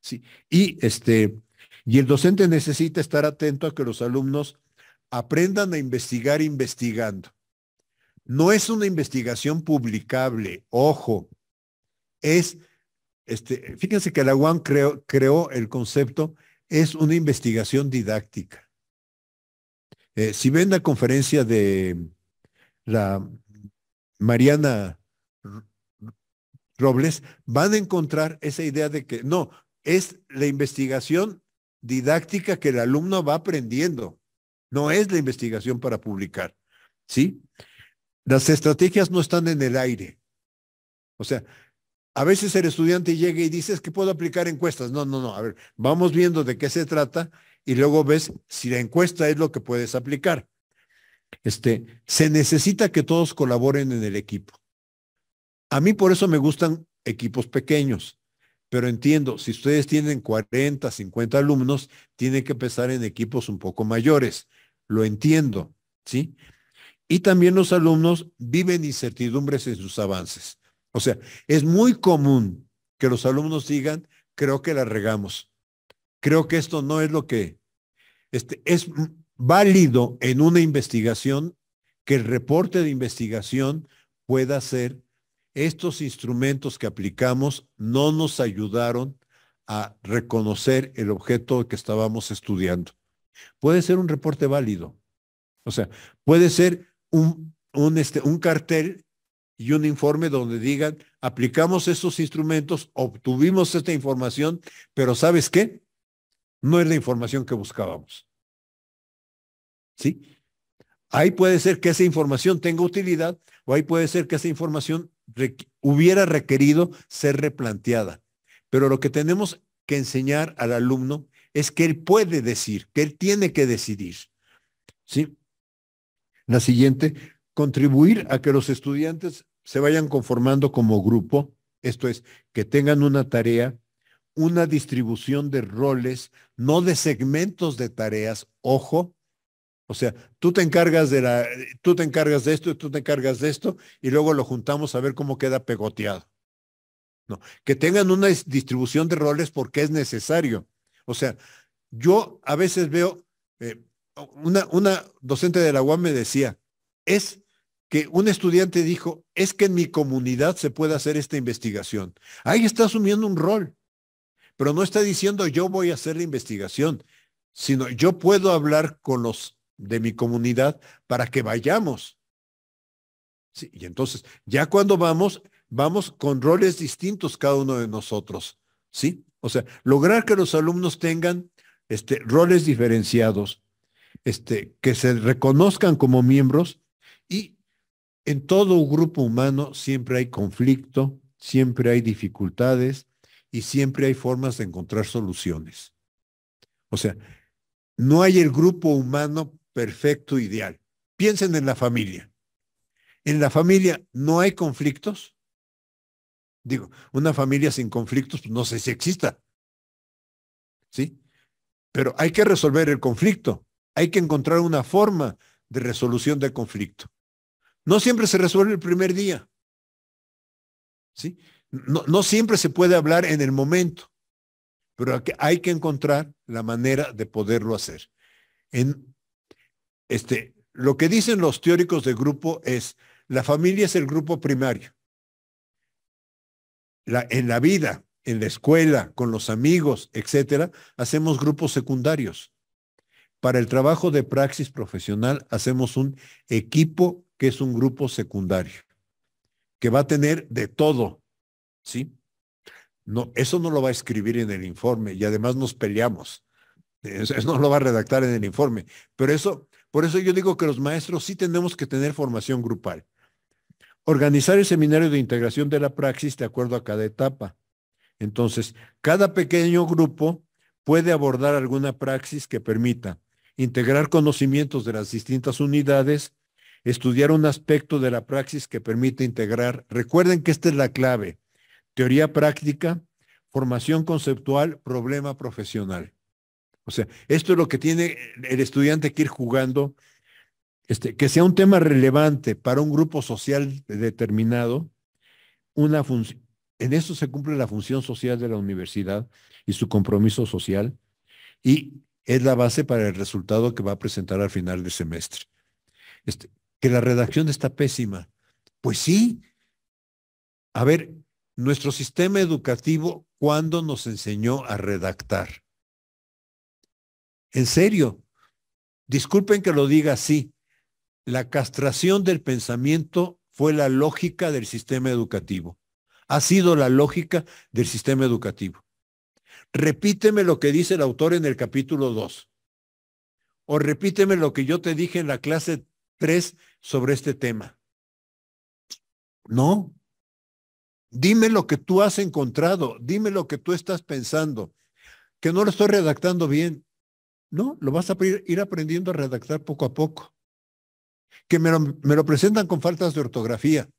Sí. Y este, y el docente necesita estar atento a que los alumnos aprendan a investigar investigando. No es una investigación publicable, ojo. Es, este, fíjense que la UAM creó el concepto, es una investigación didáctica. Eh, si ven la conferencia de la Mariana Robles, van a encontrar esa idea de que no, es la investigación didáctica que el alumno va aprendiendo, no es la investigación para publicar, ¿sí? Las estrategias no están en el aire. O sea, a veces el estudiante llega y dice, es que puedo aplicar encuestas. No, no, no, a ver, vamos viendo de qué se trata y luego ves si la encuesta es lo que puedes aplicar. Este, se necesita que todos colaboren en el equipo. A mí por eso me gustan equipos pequeños, pero entiendo, si ustedes tienen 40, 50 alumnos, tienen que pensar en equipos un poco mayores. Lo entiendo, ¿sí? Y también los alumnos viven incertidumbres en sus avances. O sea, es muy común que los alumnos digan, creo que la regamos. Creo que esto no es lo que este, es válido en una investigación que el reporte de investigación pueda ser estos instrumentos que aplicamos no nos ayudaron a reconocer el objeto que estábamos estudiando. Puede ser un reporte válido. O sea, puede ser un, este, un cartel y un informe donde digan, aplicamos esos instrumentos, obtuvimos esta información, pero ¿sabes qué? no es la información que buscábamos. ¿Sí? Ahí puede ser que esa información tenga utilidad o ahí puede ser que esa información hubiera requerido ser replanteada. Pero lo que tenemos que enseñar al alumno es que él puede decir, que él tiene que decidir. ¿Sí? La siguiente, contribuir a que los estudiantes se vayan conformando como grupo, esto es, que tengan una tarea, una distribución de roles, no de segmentos de tareas, ojo. O sea, tú te encargas de la, tú te encargas de esto, tú te encargas de esto, y luego lo juntamos a ver cómo queda pegoteado. No, que tengan una distribución de roles porque es necesario. O sea, yo a veces veo, eh, una, una docente de la UAM me decía, es que un estudiante dijo, es que en mi comunidad se puede hacer esta investigación. Ahí está asumiendo un rol. Pero no está diciendo yo voy a hacer la investigación, sino yo puedo hablar con los de mi comunidad para que vayamos. Sí, y entonces, ya cuando vamos, vamos con roles distintos cada uno de nosotros. ¿Sí? O sea, lograr que los alumnos tengan este, roles diferenciados, este, que se reconozcan como miembros y en todo grupo humano siempre hay conflicto, siempre hay dificultades, y siempre hay formas de encontrar soluciones. O sea, no hay el grupo humano perfecto ideal. Piensen en la familia. En la familia no hay conflictos. Digo, una familia sin conflictos pues, no sé si exista. ¿Sí? Pero hay que resolver el conflicto. Hay que encontrar una forma de resolución del conflicto. No siempre se resuelve el primer día. ¿Sí? no, siempre se puede hablar en el momento, pero hay que encontrar la manera de poderlo hacer. este, lo que dicen los teóricos de grupo es, la familia es el grupo primario. en la vida, en la escuela, con los amigos, etcétera, hacemos grupos secundarios. Para el trabajo de praxis profesional hacemos un equipo que es un grupo secundario, que va a tener de todo, ¿sí? No, eso no lo va a escribir en el informe y además nos peleamos. Eso, no lo va a redactar en el informe. Pero eso, por eso yo digo que los maestros sí tenemos que tener formación grupal. Organizar el seminario de integración de la praxis de acuerdo a cada etapa. Entonces, cada pequeño grupo puede abordar alguna praxis que permita integrar conocimientos de las distintas unidades, estudiar un aspecto de la praxis que permita integrar. Recuerden que esta es la clave teoría práctica, formación conceptual, problema profesional. O sea, esto es lo que tiene el estudiante que ir jugando, este, que sea un tema relevante para un grupo social determinado, una en eso se cumple la función social de la universidad y su compromiso social, y es la base para el resultado que va a presentar al final del semestre. Este, que la redacción está pésima. Pues sí. A ver, nuestro sistema educativo cuando nos enseñó a redactar. En serio, disculpen que lo diga así, la castración del pensamiento fue la lógica del sistema educativo. Ha sido la lógica del sistema educativo. Repíteme lo que dice el autor en el capítulo 2. O repíteme lo que yo te dije en la clase 3 sobre este tema. No, Dime lo que tú has encontrado, dime lo que tú estás pensando, que no lo estoy redactando bien. No, lo vas a ir aprendiendo a redactar poco a poco. Que me lo, presentan con faltas de ortografía.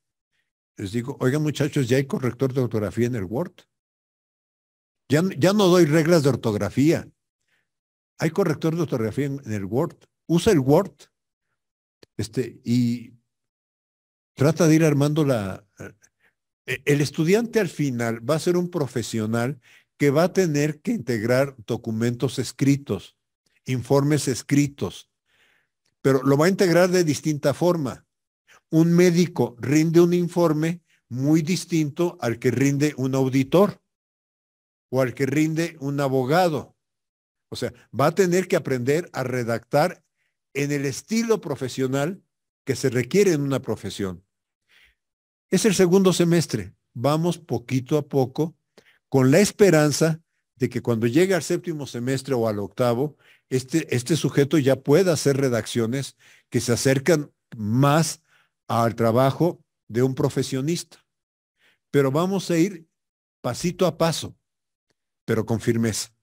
Les digo, oigan muchachos, ya hay corrector de ortografía en el Word. Ya, ya no doy reglas de ortografía. Hay corrector de ortografía en, en el Word. Usa el Word. Este, y trata de ir armando la, eh, el estudiante al final va a ser un profesional que va a tener que integrar documentos escritos, informes escritos, pero lo va a integrar de distinta forma. Un médico rinde un informe muy distinto al que rinde un auditor o al que rinde un abogado. O sea, va a tener que aprender a redactar en el estilo profesional que se requiere en una profesión. Es el segundo semestre. Vamos poquito a poco con la esperanza de que cuando llegue al séptimo semestre o al octavo, este, este sujeto ya pueda hacer redacciones que se acercan más al trabajo de un profesionista. Pero vamos a ir pasito a paso, pero con firmeza.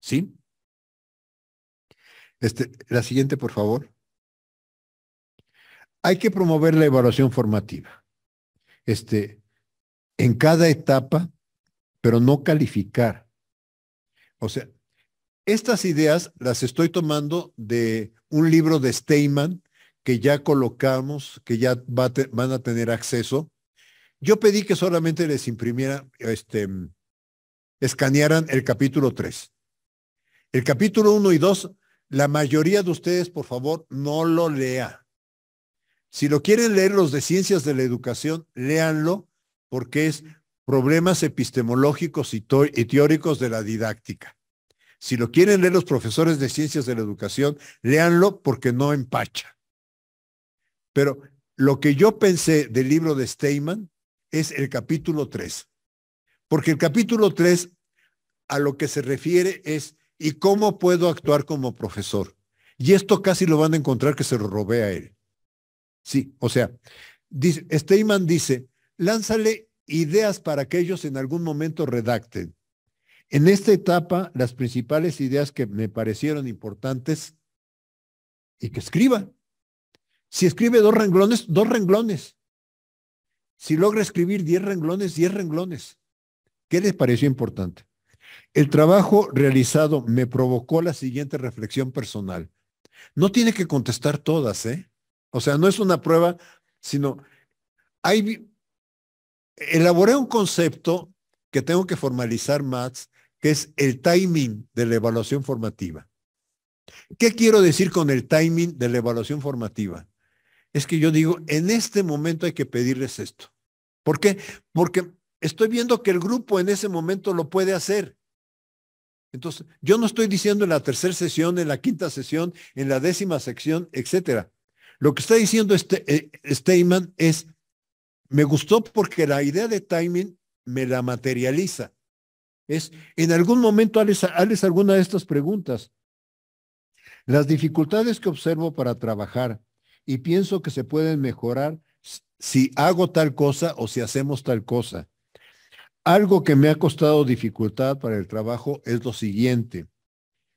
¿Sí? Este, la siguiente, por favor. Hay que promover la evaluación formativa este, en cada etapa, pero no calificar. O sea, estas ideas las estoy tomando de un libro de Steyman que ya colocamos, que ya van a tener acceso. Yo pedí que solamente les imprimiera, este, escanearan el capítulo 3. El capítulo 1 y 2, la mayoría de ustedes, por favor, no lo lea. Si lo quieren leer los de ciencias de la educación, léanlo porque es problemas epistemológicos y, teóricos de la didáctica. Si lo quieren leer los profesores de ciencias de la educación, léanlo porque no empacha. Pero lo que yo pensé del libro de Steyman es el capítulo 3. Porque el capítulo 3 a lo que se refiere es ¿y cómo puedo actuar como profesor? Y esto casi lo van a encontrar que se lo robé a él. Sí, o sea, Steyman dice, lánzale ideas para que ellos en algún momento redacten. En esta etapa, las principales ideas que me parecieron importantes y que escriba. Si escribe dos renglones, dos renglones. Si logra escribir diez renglones, diez renglones. ¿Qué les pareció importante? El trabajo realizado me provocó la siguiente reflexión personal. No tiene que contestar todas, ¿eh? O sea, no es una prueba, sino hay, elaboré un concepto que tengo que formalizar más, que es el timing de la evaluación formativa. ¿Qué quiero decir con el timing de la evaluación formativa? Es que yo digo, en este momento hay que pedirles esto. ¿Por qué? Porque estoy viendo que el grupo en ese momento lo puede hacer. Entonces, yo no estoy diciendo en la tercera sesión, en la quinta sesión, en la décima sección, etcétera. Lo que está diciendo este, eh, es, me gustó porque la idea de timing me la materializa. Es, en algún momento hales, hales alguna de estas preguntas. Las dificultades que observo para trabajar y pienso que se pueden mejorar si hago tal cosa o si hacemos tal cosa. Algo que me ha costado dificultad para el trabajo es lo siguiente.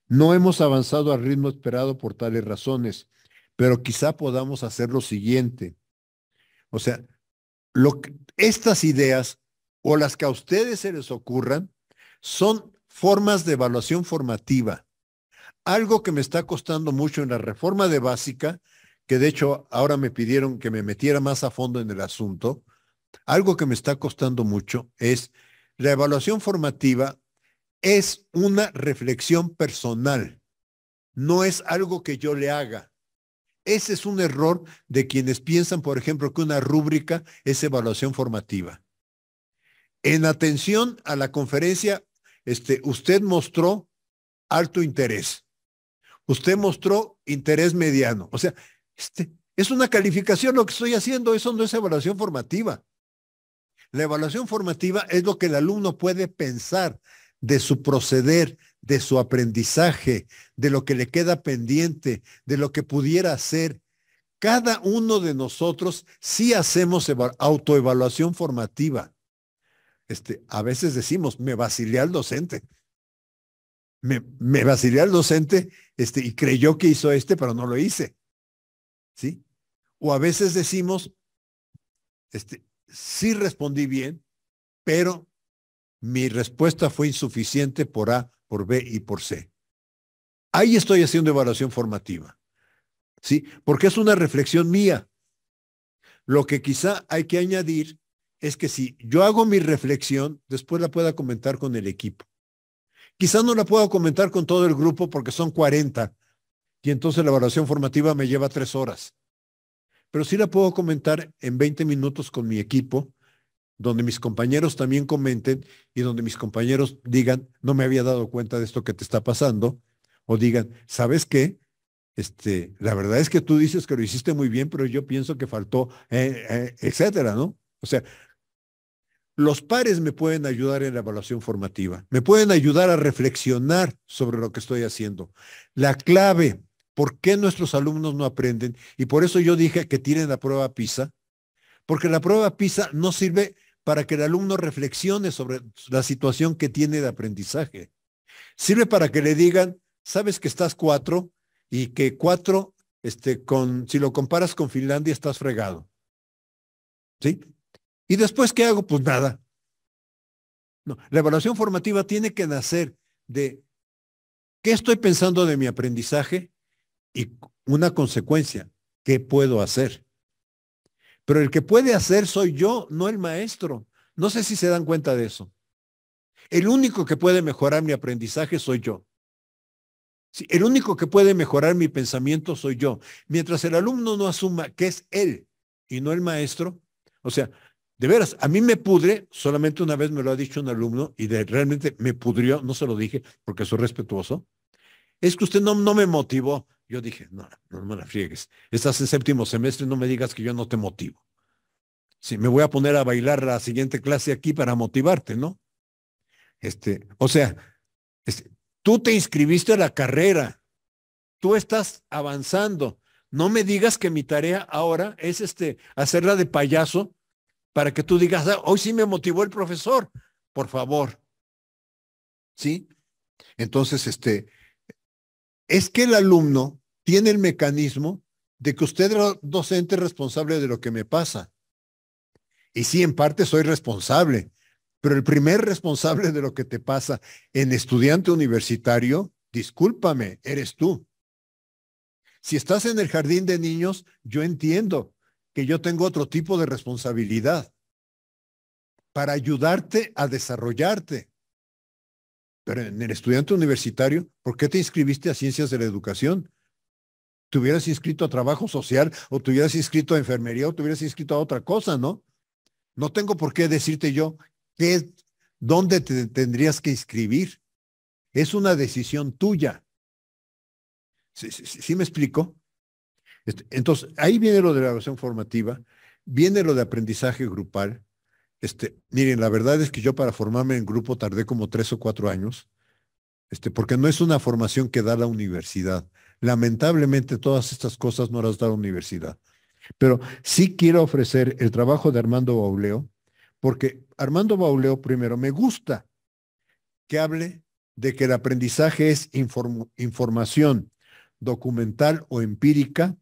No hemos avanzado al ritmo esperado por tales razones pero quizá podamos hacer lo siguiente. O sea, lo estas ideas o las que a ustedes se les ocurran son formas de evaluación formativa. Algo que me está costando mucho en la reforma de básica, que de hecho ahora me pidieron que me metiera más a fondo en el asunto, algo que me está costando mucho es la evaluación formativa es una reflexión personal, no es algo que yo le haga. Ese es un error de quienes piensan, por ejemplo, que una rúbrica es evaluación formativa. En atención a la conferencia, este, usted mostró alto interés. Usted mostró interés mediano. O sea, este, es una calificación lo que estoy haciendo, eso no es evaluación formativa. La evaluación formativa es lo que el alumno puede pensar de su proceder, de su aprendizaje, de lo que le queda pendiente, de lo que pudiera hacer. Cada uno de nosotros sí hacemos autoevaluación formativa. Este, a veces decimos, me vacilé al docente. Me, me vacilé al docente este, y creyó que hizo este, pero no lo hice. ¿Sí? O a veces decimos, este, sí respondí bien, pero mi respuesta fue insuficiente por A por B y por C. Ahí estoy haciendo evaluación formativa. ¿Sí? Porque es una reflexión mía. Lo que quizá hay que añadir es que si yo hago mi reflexión, después la pueda comentar con el equipo. Quizá no la pueda comentar con todo el grupo porque son 40 y entonces la evaluación formativa me lleva tres horas. Pero sí la puedo comentar en 20 minutos con mi equipo donde mis compañeros también comenten y donde mis compañeros digan, no me había dado cuenta de esto que te está pasando, o digan, ¿sabes qué? Este, la verdad es que tú dices que lo hiciste muy bien, pero yo pienso que faltó, eh, eh, etcétera, ¿no? O sea, los pares me pueden ayudar en la evaluación formativa, me pueden ayudar a reflexionar sobre lo que estoy haciendo. La clave, ¿por qué nuestros alumnos no aprenden? Y por eso yo dije que tienen la prueba PISA, porque la prueba PISA no sirve para que el alumno reflexione sobre la situación que tiene de aprendizaje. Sirve para que le digan, sabes que estás cuatro y que cuatro, este, con, si lo comparas con Finlandia, estás fregado. ¿Sí? ¿Y después qué hago? Pues nada. No, la evaluación formativa tiene que nacer de qué estoy pensando de mi aprendizaje y una consecuencia, qué puedo hacer. Pero el que puede hacer soy yo, no el maestro. No sé si se dan cuenta de eso. El único que puede mejorar mi aprendizaje soy yo. el único que puede mejorar mi pensamiento soy yo. Mientras el alumno no asuma que es él y no el maestro, o sea, de veras, a mí me pudre, solamente una vez me lo ha dicho un alumno y de, realmente me pudrió, no se lo dije porque soy respetuoso, es que usted no me motivó. Yo dije, no, no me la friegues. Estás en séptimo semestre, no me digas que yo no te motivo. sí, me voy a poner a bailar la siguiente clase aquí para motivarte, ¿no? Este, o sea, este, tú te inscribiste a la carrera, tú estás avanzando. No me digas que mi tarea ahora es este, hacerla de payaso para que tú digas, ah, hoy sí me motivó el profesor, por favor. ¿Sí? Entonces, este, es que el alumno tiene el mecanismo de que usted es docente responsable de lo que me pasa. Y sí, en parte soy responsable, pero el primer responsable de lo que te pasa en estudiante universitario, discúlpame, eres tú. Si estás en el jardín de niños, yo entiendo que yo tengo otro tipo de responsabilidad para ayudarte a desarrollarte. Pero en el estudiante universitario, ¿por qué te inscribiste a ciencias de la educación? te hubieras inscrito a trabajo social o te hubieras inscrito a enfermería o te hubieras inscrito a otra cosa, ¿no? No tengo por qué decirte yo qué, dónde te tendrías que inscribir. Es una decisión tuya. ¿Sí, me explico? Entonces, ahí viene lo de la evaluación formativa, viene lo de aprendizaje grupal. Este, miren, la verdad es que yo para formarme en grupo tardé como tres o cuatro años, este, porque no es una formación que da la universidad. Lamentablemente todas estas cosas no las da la universidad. Pero sí quiero ofrecer el trabajo de Armando Bauleo, porque Armando Bauleo, primero, me gusta que hable de que el aprendizaje es información documental o empírica,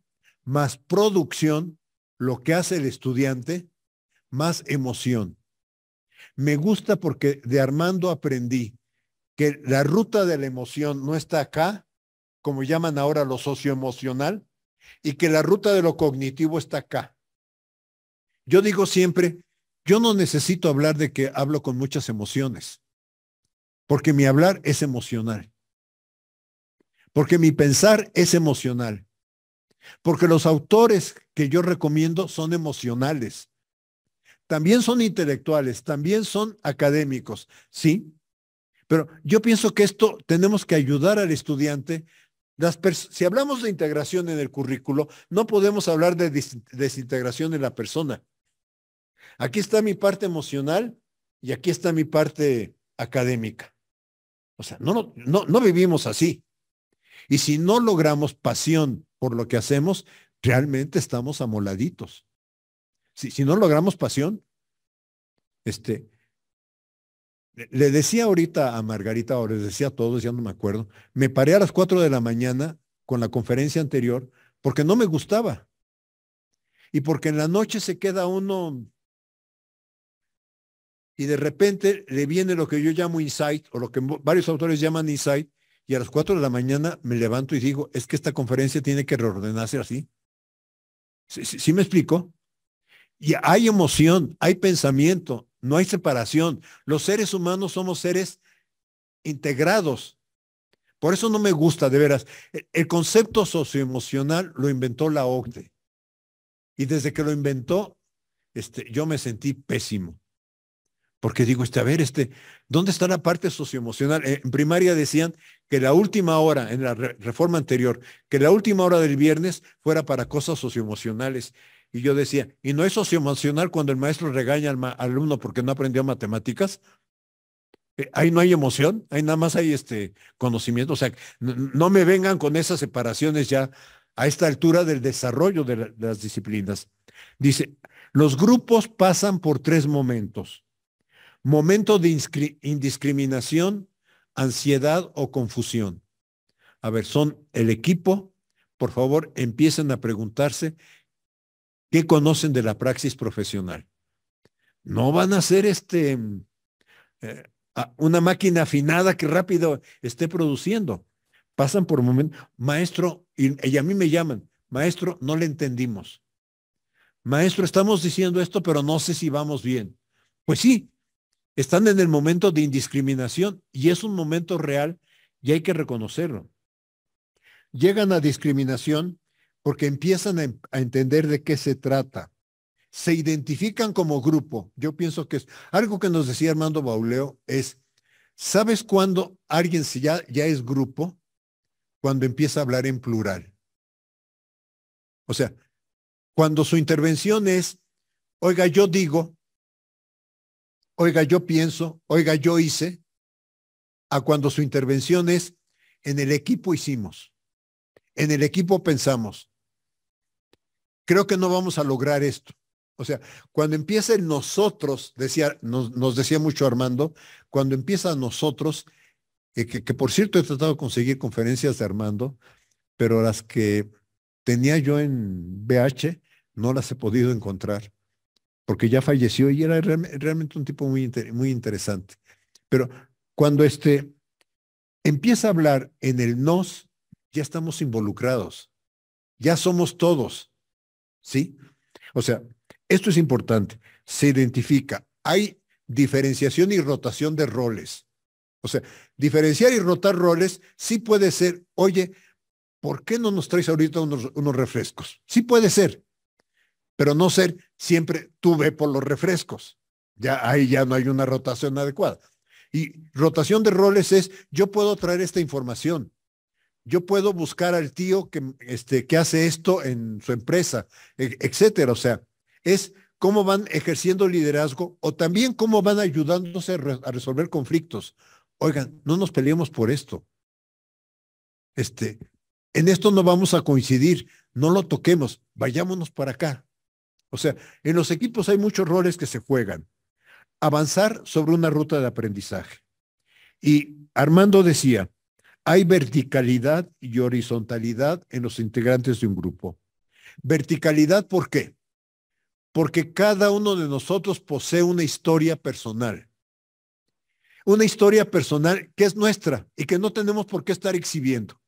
más producción, lo que hace el estudiante, más emoción. Me gusta porque de Armando aprendí que la ruta de la emoción no está acá, como llaman ahora lo socioemocional, y que la ruta de lo cognitivo está acá. Yo digo siempre, yo no necesito hablar de que hablo con muchas emociones, porque mi hablar es emocional, porque mi pensar es emocional, porque los autores que yo recomiendo son emocionales, también son intelectuales, también son académicos, ¿sí? Pero yo pienso que esto tenemos que ayudar al estudiante si hablamos de integración en el currículo, no podemos hablar de desintegración en la persona. Aquí está mi parte emocional y aquí está mi parte académica. O sea, no, no, no vivimos así. Y si no logramos pasión por lo que hacemos, realmente estamos amoladitos. Si, si no logramos pasión, este, le decía ahorita a Margarita, o les decía a todos, ya no me acuerdo, me paré a las 4 de la mañana con la conferencia anterior porque no me gustaba. Y porque en la noche se queda uno y de repente le viene lo que yo llamo insight o lo que varios autores llaman insight y a las 4 de la mañana me levanto y digo, es que esta conferencia tiene que reordenarse así. sí me explico? Y hay emoción, hay pensamiento, no hay separación. Los seres humanos somos seres integrados. Por eso no me gusta, de veras. E-, el concepto socioemocional lo inventó la OCDE. Y desde que lo inventó, este, yo me sentí pésimo. Porque digo, este, a ver, este, ¿dónde está la parte socioemocional? Eh, en primaria decían que la última hora, en la reforma anterior, que la última hora del viernes fuera para cosas socioemocionales. Y yo decía, ¿y no es socioemocional cuando el maestro regaña al alumno porque no aprendió matemáticas? Eh, ahí no hay emoción, ahí nada más hay este conocimiento. O sea, no me vengan con esas separaciones ya a esta altura del desarrollo de las disciplinas. Dice, los grupos pasan por tres momentos Momento de indiscriminación, ansiedad o confusión. A ver, son el equipo. Por favor, empiecen a preguntarse qué conocen de la praxis profesional. No van a ser este, mm, eh, una máquina afinada que rápido esté produciendo. Pasan por momento. maestro, y a mí me llaman, maestro, no le entendimos. Maestro, estamos diciendo esto, pero no sé si vamos bien. Pues sí, están en el momento de indiscriminación y es un momento real y hay que reconocerlo. Llegan a discriminación porque empiezan em, a, entender de qué se trata. Se identifican como grupo. Yo pienso que es algo que nos decía Armando Bauleo es, ¿sabes cuándo alguien ya es grupo? Cuando empieza a hablar en plural. O sea, cuando su intervención es, oiga, yo digo, oiga, yo pienso, oiga, yo hice, a cuando su intervención es, en el equipo hicimos, en el equipo pensamos. Creo que no vamos a lograr esto. O sea, cuando empieza nosotros, decía, nos, decía mucho Armando, cuando empieza nosotros, que, que por cierto he tratado de conseguir conferencias de Armando, pero las que tenía yo en BH no las he podido encontrar porque ya falleció y era realmente un tipo muy, muy interesante. Pero cuando este empieza a hablar en el nos, ya estamos involucrados, ya somos todos, ¿sí? O sea, esto es importante, se identifica, hay diferenciación y rotación de roles. O sea, diferenciar y rotar roles sí puede ser, oye, ¿por qué no nos traes ahorita unos, unos refrescos? Sí puede ser, pero no ser siempre tú ve por los refrescos. Ya ahí ya no hay una rotación adecuada. Y rotación de roles es yo puedo traer esta información. Yo puedo buscar al tío que, este, que hace esto en su empresa, e, etcétera. O sea, es cómo van ejerciendo liderazgo o también cómo van ayudándose a resolver conflictos. Oigan, no nos peleemos por esto. Este, en esto no vamos a coincidir, no lo toquemos, vayámonos para acá. O sea, en los equipos hay muchos roles que se juegan. Avanzar sobre una ruta de aprendizaje. Y Armando decía, hay verticalidad y horizontalidad en los integrantes de un grupo. Verticalidad, ¿por qué? Porque cada uno de nosotros posee una historia personal. Una historia personal que es nuestra y que no tenemos por qué estar exhibiendo.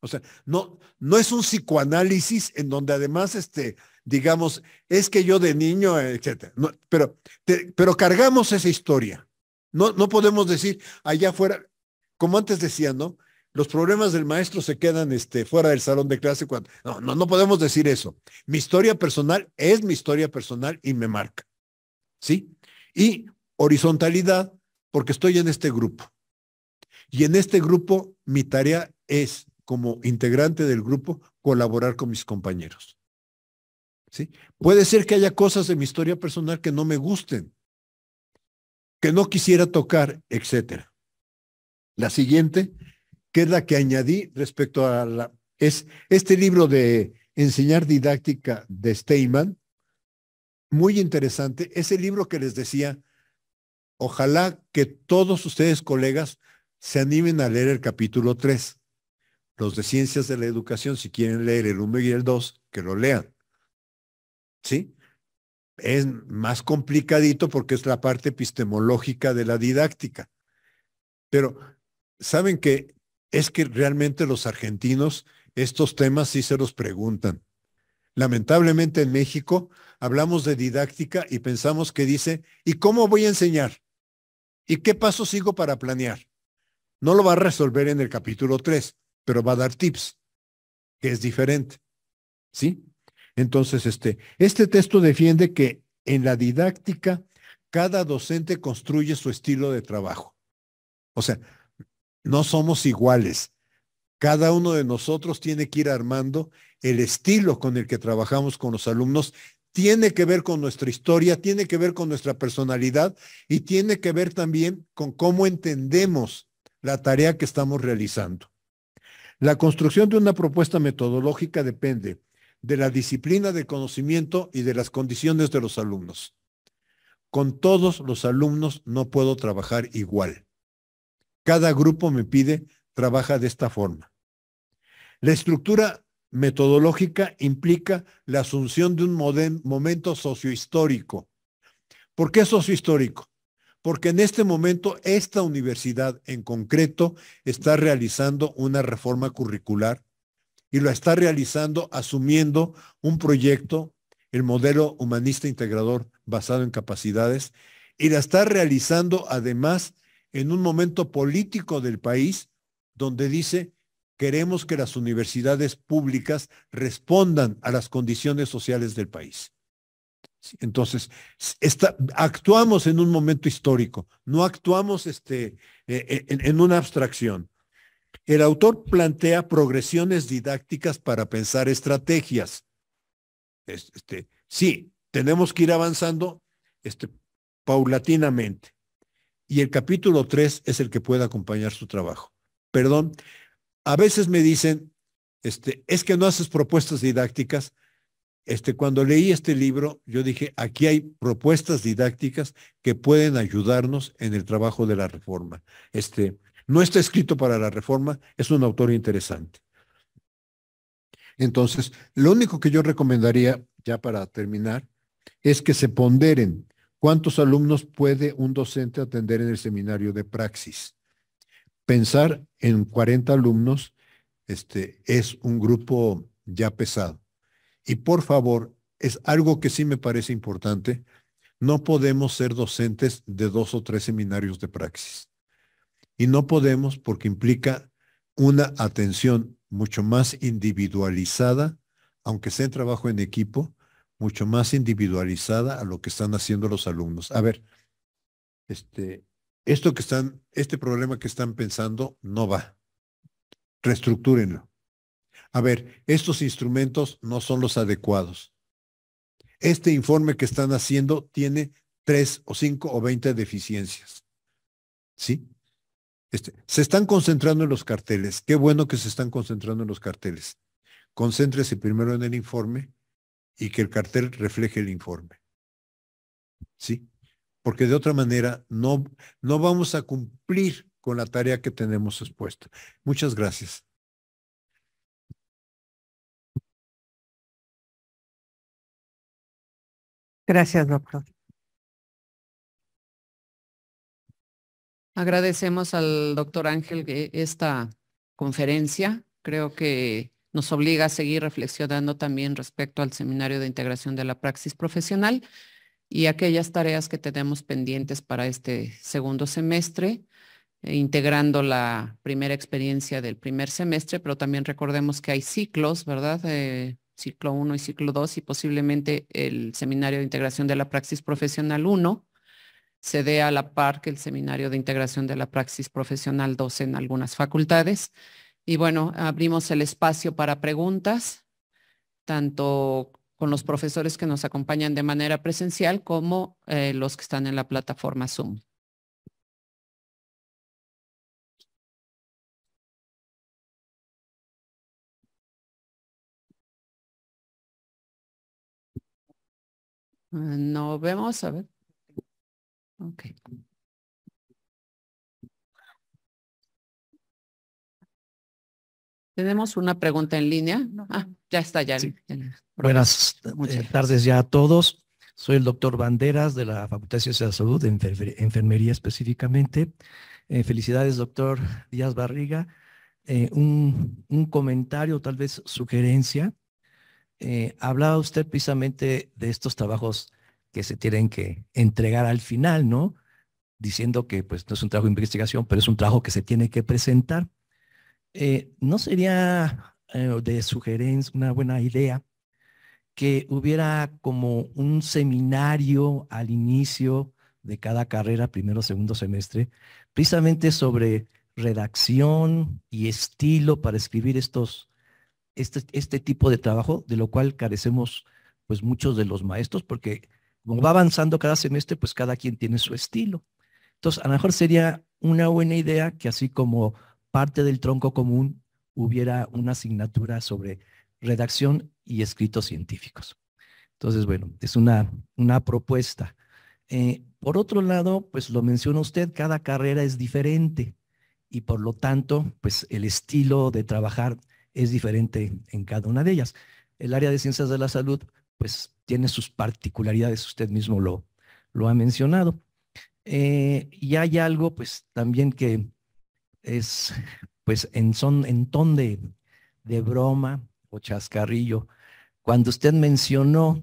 O sea, no, no es un psicoanálisis en donde además este, digamos, es que yo de niño, etcétera. pero, pero cargamos esa historia. No, no podemos decir allá afuera, como antes decía, ¿no? Los problemas del maestro se quedan este, fuera del salón de clase. Cuando... No, no, no podemos decir eso. Mi historia personal es mi historia personal y me marca. ¿Sí? Y horizontalidad, porque estoy en este grupo. Y en este grupo, mi tarea es, como integrante del grupo, colaborar con mis compañeros. Puede ser que haya cosas de mi historia personal que no me gusten, que no quisiera tocar, etc. La siguiente, que es la que añadí respecto a la... Es este libro de Enseñar Didáctica de Steinman, muy interesante, Es el libro que les decía, ojalá que todos ustedes, colegas, se animen a leer el capítulo 3. Los de Ciencias de la Educación, si quieren leer el 1 y el 2, que lo lean. ¿sí? Es más complicadito porque es la parte epistemológica de la didáctica. Pero, ¿saben que Es que realmente los argentinos estos temas sí se los preguntan. Lamentablemente en México hablamos de didáctica y pensamos que dice, ¿y cómo voy a enseñar? ¿Y qué paso sigo para planear? No lo va a resolver en el capítulo 3, pero va a dar tips, que es diferente. ¿Sí? Entonces, este, este texto defiende que en la didáctica cada docente construye su estilo de trabajo. O sea, no somos iguales. Cada uno de nosotros tiene que ir armando el estilo con el que trabajamos con los alumnos. Tiene que ver con nuestra historia, tiene que ver con nuestra personalidad y tiene que ver también con cómo entendemos la tarea que estamos realizando. La construcción de una propuesta metodológica depende de la disciplina de conocimiento y de las condiciones de los alumnos. Con todos los alumnos no puedo trabajar igual. Cada grupo me pide, trabaja de esta forma. La estructura metodológica implica la asunción de un momento sociohistórico. ¿Por qué sociohistórico? Porque en este momento esta universidad en concreto está realizando una reforma curricular y lo está realizando asumiendo un proyecto, el modelo humanista integrador basado en capacidades, y la está realizando además en un momento político del país donde dice, queremos que las universidades públicas respondan a las condiciones sociales del país. Entonces, actuamos en un momento histórico, no actuamos este, eh, eh, en una abstracción. El autor plantea progresiones didácticas para pensar estrategias. Este, sí, tenemos que ir avanzando este, paulatinamente. Y el capítulo 3 es el que puede acompañar su trabajo. Perdón, a veces me dicen, este, es que no haces propuestas didácticas. Este, cuando leí este libro, yo dije, aquí hay propuestas didácticas que pueden ayudarnos en el trabajo de la reforma. Este, no está escrito para la reforma, es un autor interesante. Entonces, lo único que yo recomendaría, ya para terminar, es que se ponderen cuántos alumnos puede un docente atender en el seminario de praxis. Pensar en 40 alumnos este, es un grupo ya pesado. Y por favor, es algo que sí me parece importante, no podemos ser docentes de dos o tres seminarios de praxis. Y no podemos porque implica una atención mucho más individualizada, aunque sea en trabajo en equipo, mucho más individualizada a lo que están haciendo los alumnos. A ver, este, esto que están, este problema que están pensando no va. Reestructúrenlo. A ver, estos instrumentos no son los adecuados. Este informe que están haciendo tiene tres o cinco o veinte deficiencias. ¿Sí? Este, se están concentrando en los carteles. Qué bueno que se están concentrando en los carteles. Concéntrese primero en el informe y que el cartel refleje el informe. ¿Sí? Porque de otra manera no, no vamos a cumplir con la tarea que tenemos expuesta. Muchas gracias. Gracias, doctor. Agradecemos al doctor Ángel esta conferencia. Creo que nos obliga a seguir reflexionando también respecto al Seminario de Integración de la Praxis Profesional y aquellas tareas que tenemos pendientes para este segundo semestre, eh, integrando la primera experiencia del primer semestre, pero también recordemos que hay ciclos, ¿verdad? Eh, ciclo 1 y ciclo 2 y posiblemente el Seminario de Integración de la Praxis Profesional 1 se dé a la par que el seminario de integración de la praxis profesional 12 en algunas facultades. Y bueno, abrimos el espacio para preguntas, tanto con los profesores que nos acompañan de manera presencial como eh, los que están en la plataforma Zoom. Ah, no vemos, a ver. Ok. Tenemos una pregunta en línea. Ah, ya está, ya. Buenas eh, tardes ya a todos. Soy el doctor Banderas de la Facultad de Ciencias de la Salud, de Enfermería específicamente. Eh, felicidades, doctor Díaz Barriga. Eh, un, un, comentario, tal vez sugerencia. hablaba usted precisamente de estos trabajos que se tienen que entregar al final, ¿no? Diciendo que pues no es un trabajo de investigación, pero es un trabajo que se tiene que presentar. Eh, ¿No sería eh, de sugerencia una buena idea que hubiera como un seminario al inicio de cada carrera, primero, segundo semestre, precisamente sobre redacción y estilo para escribir estos, este, este tipo de trabajo, de lo cual carecemos pues muchos de los maestros, porque como va avanzando cada semestre, pues cada quien tiene su estilo. Entonces, a lo mejor sería una buena idea que así como parte del tronco común hubiera una asignatura sobre redacción y escritos científicos. Entonces, bueno, es una, una propuesta. Eh, por otro lado, pues lo menciona usted, cada carrera es diferente y por lo tanto, pues el estilo de trabajar es diferente en cada una de ellas. El área de ciencias de la salud, pues tiene sus particularidades, usted mismo lo, lo ha mencionado. Eh, y hay algo, pues también que es, pues en, son, en ton de, de broma o chascarrillo, cuando usted mencionó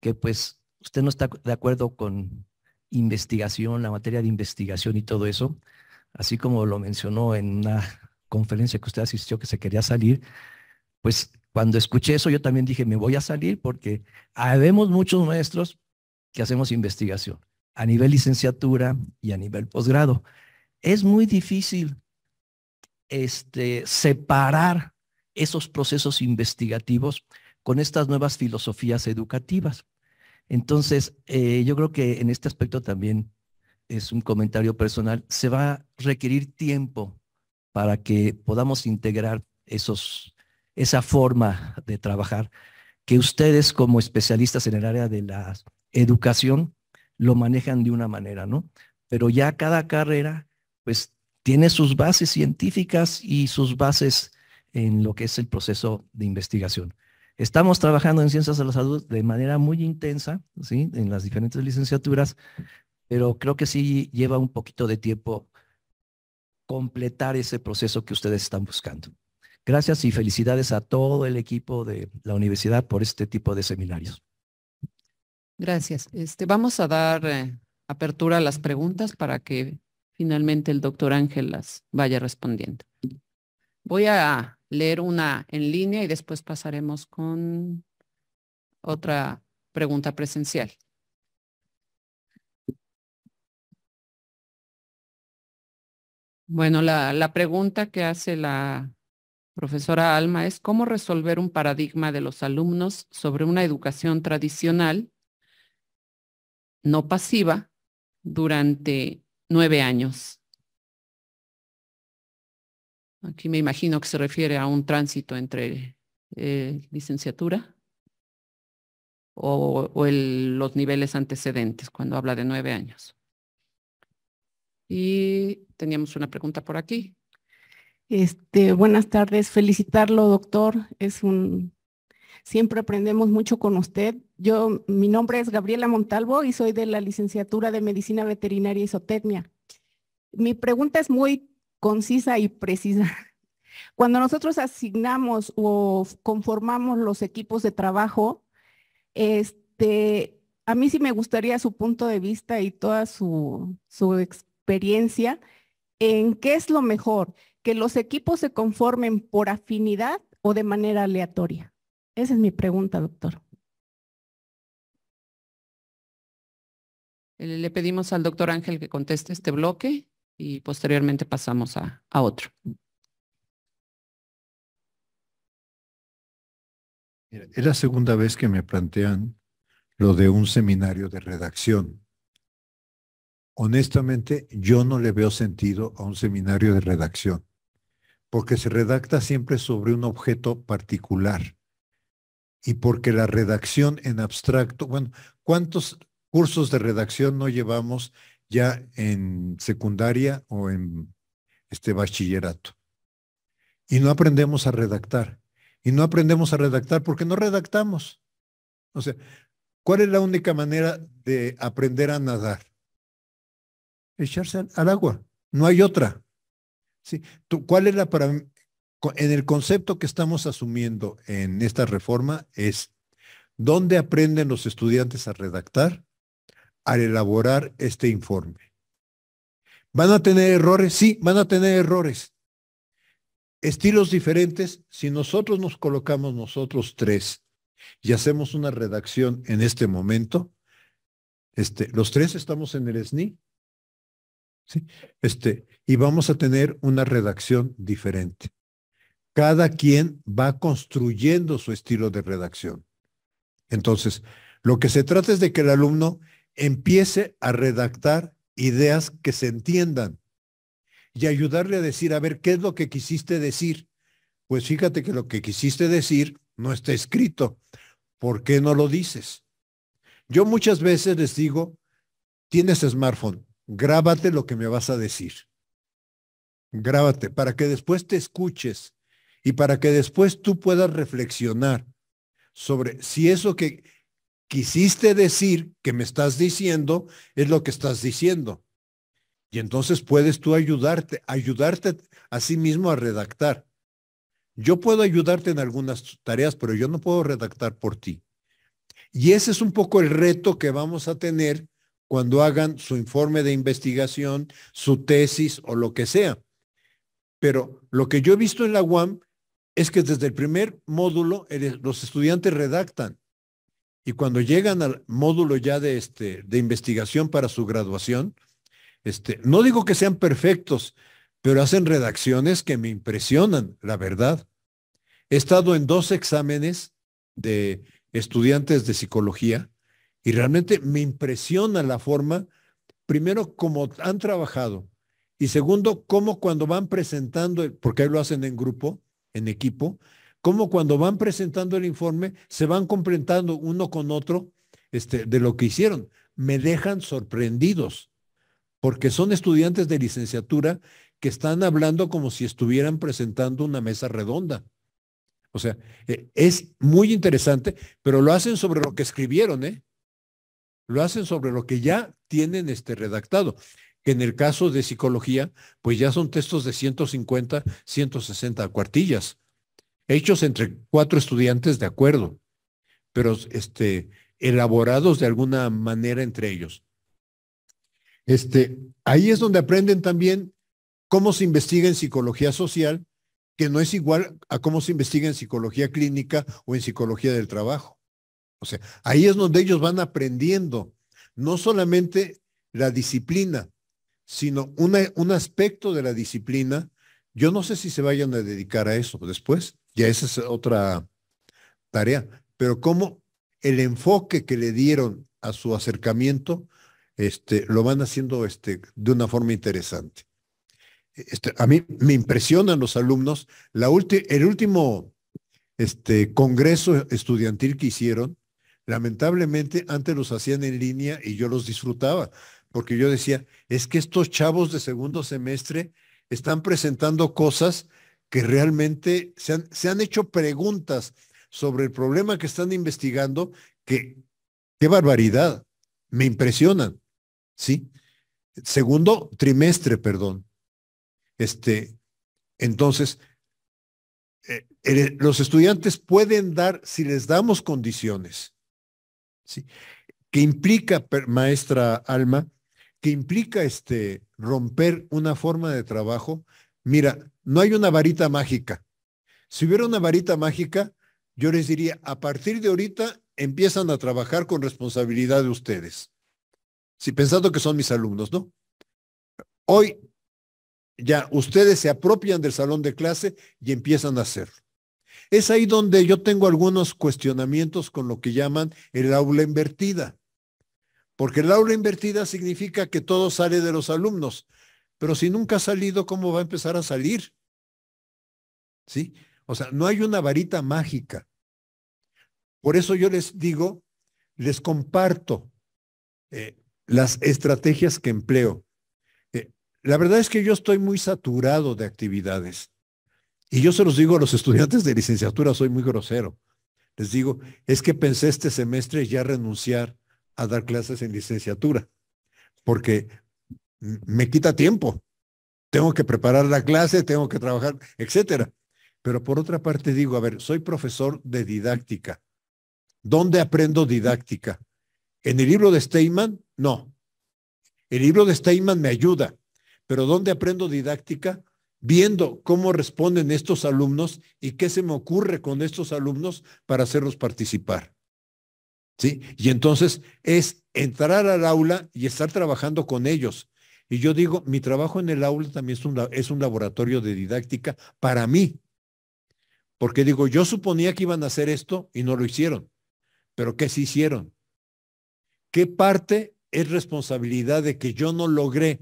que pues usted no está de acuerdo con investigación, la materia de investigación y todo eso, así como lo mencionó en una conferencia que usted asistió que se quería salir, pues cuando escuché eso, yo también dije, me voy a salir porque habemos muchos maestros que hacemos investigación a nivel licenciatura y a nivel posgrado. Es muy difícil este, separar esos procesos investigativos con estas nuevas filosofías educativas. Entonces, eh, yo creo que en este aspecto también es un comentario personal, se va a requerir tiempo para que podamos integrar esos esa forma de trabajar, que ustedes como especialistas en el área de la educación lo manejan de una manera, ¿no? Pero ya cada carrera, pues, tiene sus bases científicas y sus bases en lo que es el proceso de investigación. Estamos trabajando en ciencias de la salud de manera muy intensa, ¿sí? En las diferentes licenciaturas, pero creo que sí lleva un poquito de tiempo completar ese proceso que ustedes están buscando. Gracias y felicidades a todo el equipo de la universidad por este tipo de seminarios. Gracias. Este, vamos a dar eh, apertura a las preguntas para que finalmente el doctor Ángel las vaya respondiendo. Voy a leer una en línea y después pasaremos con otra pregunta presencial. Bueno, la pregunta que hace la profesora Alma, es cómo resolver un paradigma de los alumnos sobre una educación tradicional, no pasiva, durante nueve años. Aquí me imagino que se refiere a un tránsito entre eh, licenciatura o, los niveles antecedentes cuando habla de nueve años. Y teníamos una pregunta por aquí. Este, buenas tardes, felicitarlo, doctor. Es un siempre aprendemos mucho con usted. Yo, mi nombre es Gabriela Montalvo y soy de la licenciatura de Medicina Veterinaria y Zootecnia. Mi pregunta es muy concisa y precisa. Cuando nosotros asignamos o conformamos los equipos de trabajo, este, a mí sí me gustaría su punto de vista y toda su, su experiencia en qué es lo mejor, que los equipos se conformen por afinidad o de manera aleatoria? Esa es mi pregunta, doctor. Eh, le pedimos al doctor Ángel que conteste este bloque y posteriormente pasamos a, otro. es la segunda vez que me plantean lo de un seminario de redacción. Honestamente, yo no le veo sentido a un seminario de redacción porque se redacta siempre sobre un objeto particular y porque la redacción en abstracto, bueno, ¿cuántos cursos de redacción no llevamos ya en secundaria o en este bachillerato? Y no aprendemos a redactar. Y no aprendemos a redactar porque no redactamos. O sea, ¿cuál es la única manera de aprender a nadar? Echarse al agua. No hay otra. ¿Cuál es la en el concepto que estamos asumiendo en esta reforma es dónde aprenden los estudiantes a redactar al elaborar este informe. ¿Van a tener errores? Sí, van a tener errores. Estilos diferentes. Si nosotros nos colocamos nosotros tres y hacemos una redacción en este momento, este, los tres estamos en el SNI este, y vamos a tener una redacción diferente. Cada quien va construyendo su estilo de redacción. Entonces, lo que se trata es de que el alumno empiece a redactar ideas que se entiendan y ayudarle a decir, a ver, ¿qué es lo que quisiste decir? Pues fíjate que lo que quisiste decir no está escrito. ¿Por qué no lo dices? Yo muchas veces les digo, tienes smartphone, Grábate lo que me vas a decir. Grábate para que después te escuches y para que después tú puedas reflexionar sobre si eso que quisiste decir, que me estás diciendo, es lo que estás diciendo. Y entonces puedes tú ayudarte, ayudarte a sí mismo a redactar. Yo puedo ayudarte en algunas tareas, pero yo no puedo redactar por ti. Y ese es un poco el reto que vamos a tener cuando hagan su informe de investigación, su tesis o lo que sea. Pero lo que yo he visto en la UAM es que desde el primer módulo los estudiantes redactan y cuando llegan al módulo ya de, este, de investigación para su graduación, este, no digo que sean perfectos, pero hacen redacciones que me impresionan, la verdad. He estado en dos exámenes de estudiantes de psicología y realmente me impresiona la forma, primero, como han trabajado, y segundo, cómo cuando van presentando, porque lo hacen en grupo, en equipo, cómo cuando van presentando el informe, se van complementando uno con otro este, de lo que hicieron. Me dejan sorprendidos, porque son estudiantes de licenciatura que están hablando como si estuvieran presentando una mesa redonda. O sea, eh, es muy interesante, pero lo hacen sobre lo que escribieron, ¿eh? Lo hacen sobre lo que ya tienen este redactado, que en el caso de psicología, pues ya son textos de 150, 160 cuartillas, hechos entre cuatro estudiantes de acuerdo, pero este, elaborados de alguna manera entre ellos. Este, ahí es donde aprenden también cómo se investiga en psicología social, que no es igual a cómo se investiga en psicología clínica o en psicología del trabajo. O sea, ahí es donde ellos van aprendiendo no solamente la disciplina, sino un aspecto de la disciplina. Yo no sé si se vayan a dedicar a eso después, ya esa es otra tarea, pero cómo el enfoque que le dieron a su acercamiento este, lo van haciendo este, de una forma interesante. Este, a mí me impresionan los alumnos. La el último este, congreso estudiantil que hicieron, Lamentablemente antes los hacían en línea y yo los disfrutaba, porque yo decía, es que estos chavos de segundo semestre están presentando cosas que realmente se han, hecho preguntas sobre el problema que están investigando, que qué barbaridad, me impresionan, ¿sí? Segundo trimestre, perdón. Este, entonces, eh, eh, los estudiantes pueden dar, si les damos condiciones, ¿sí? Que implica, maestra Alma, que implica este, romper una forma de trabajo. Mira, no hay una varita mágica. Si hubiera una varita mágica, yo les diría, a partir de ahorita empiezan a trabajar con responsabilidad de ustedes. Si pensando que son mis alumnos, ¿no? Hoy ya ustedes se apropian del salón de clase y empiezan a hacerlo. Es ahí donde yo tengo algunos cuestionamientos con lo que llaman el aula invertida. Porque el aula invertida significa que todo sale de los alumnos. Pero si nunca ha salido, ¿cómo va a empezar a salir? ¿Sí? O sea, no hay una varita mágica. Por eso yo les digo, les comparto eh, las estrategias que empleo. Eh, la verdad es que yo estoy muy saturado de actividades. Y yo se los digo a los estudiantes de licenciatura, soy muy grosero. Les digo, es que pensé este semestre ya renunciar a dar clases en licenciatura, porque me quita tiempo. Tengo que preparar la clase, tengo que trabajar, etcétera. Pero por otra parte digo, a ver, soy profesor de didáctica. ¿Dónde aprendo didáctica? ¿En el libro de Steinman? No. El libro de Steinman me ayuda, pero ¿dónde aprendo didáctica? viendo cómo responden estos alumnos y qué se me ocurre con estos alumnos para hacerlos participar. ¿Sí? Y entonces es entrar al aula y estar trabajando con ellos. Y yo digo, mi trabajo en el aula también es un, es un laboratorio de didáctica para mí. Porque digo, yo suponía que iban a hacer esto y no lo hicieron. Pero ¿qué se hicieron? ¿Qué parte es responsabilidad de que yo no logré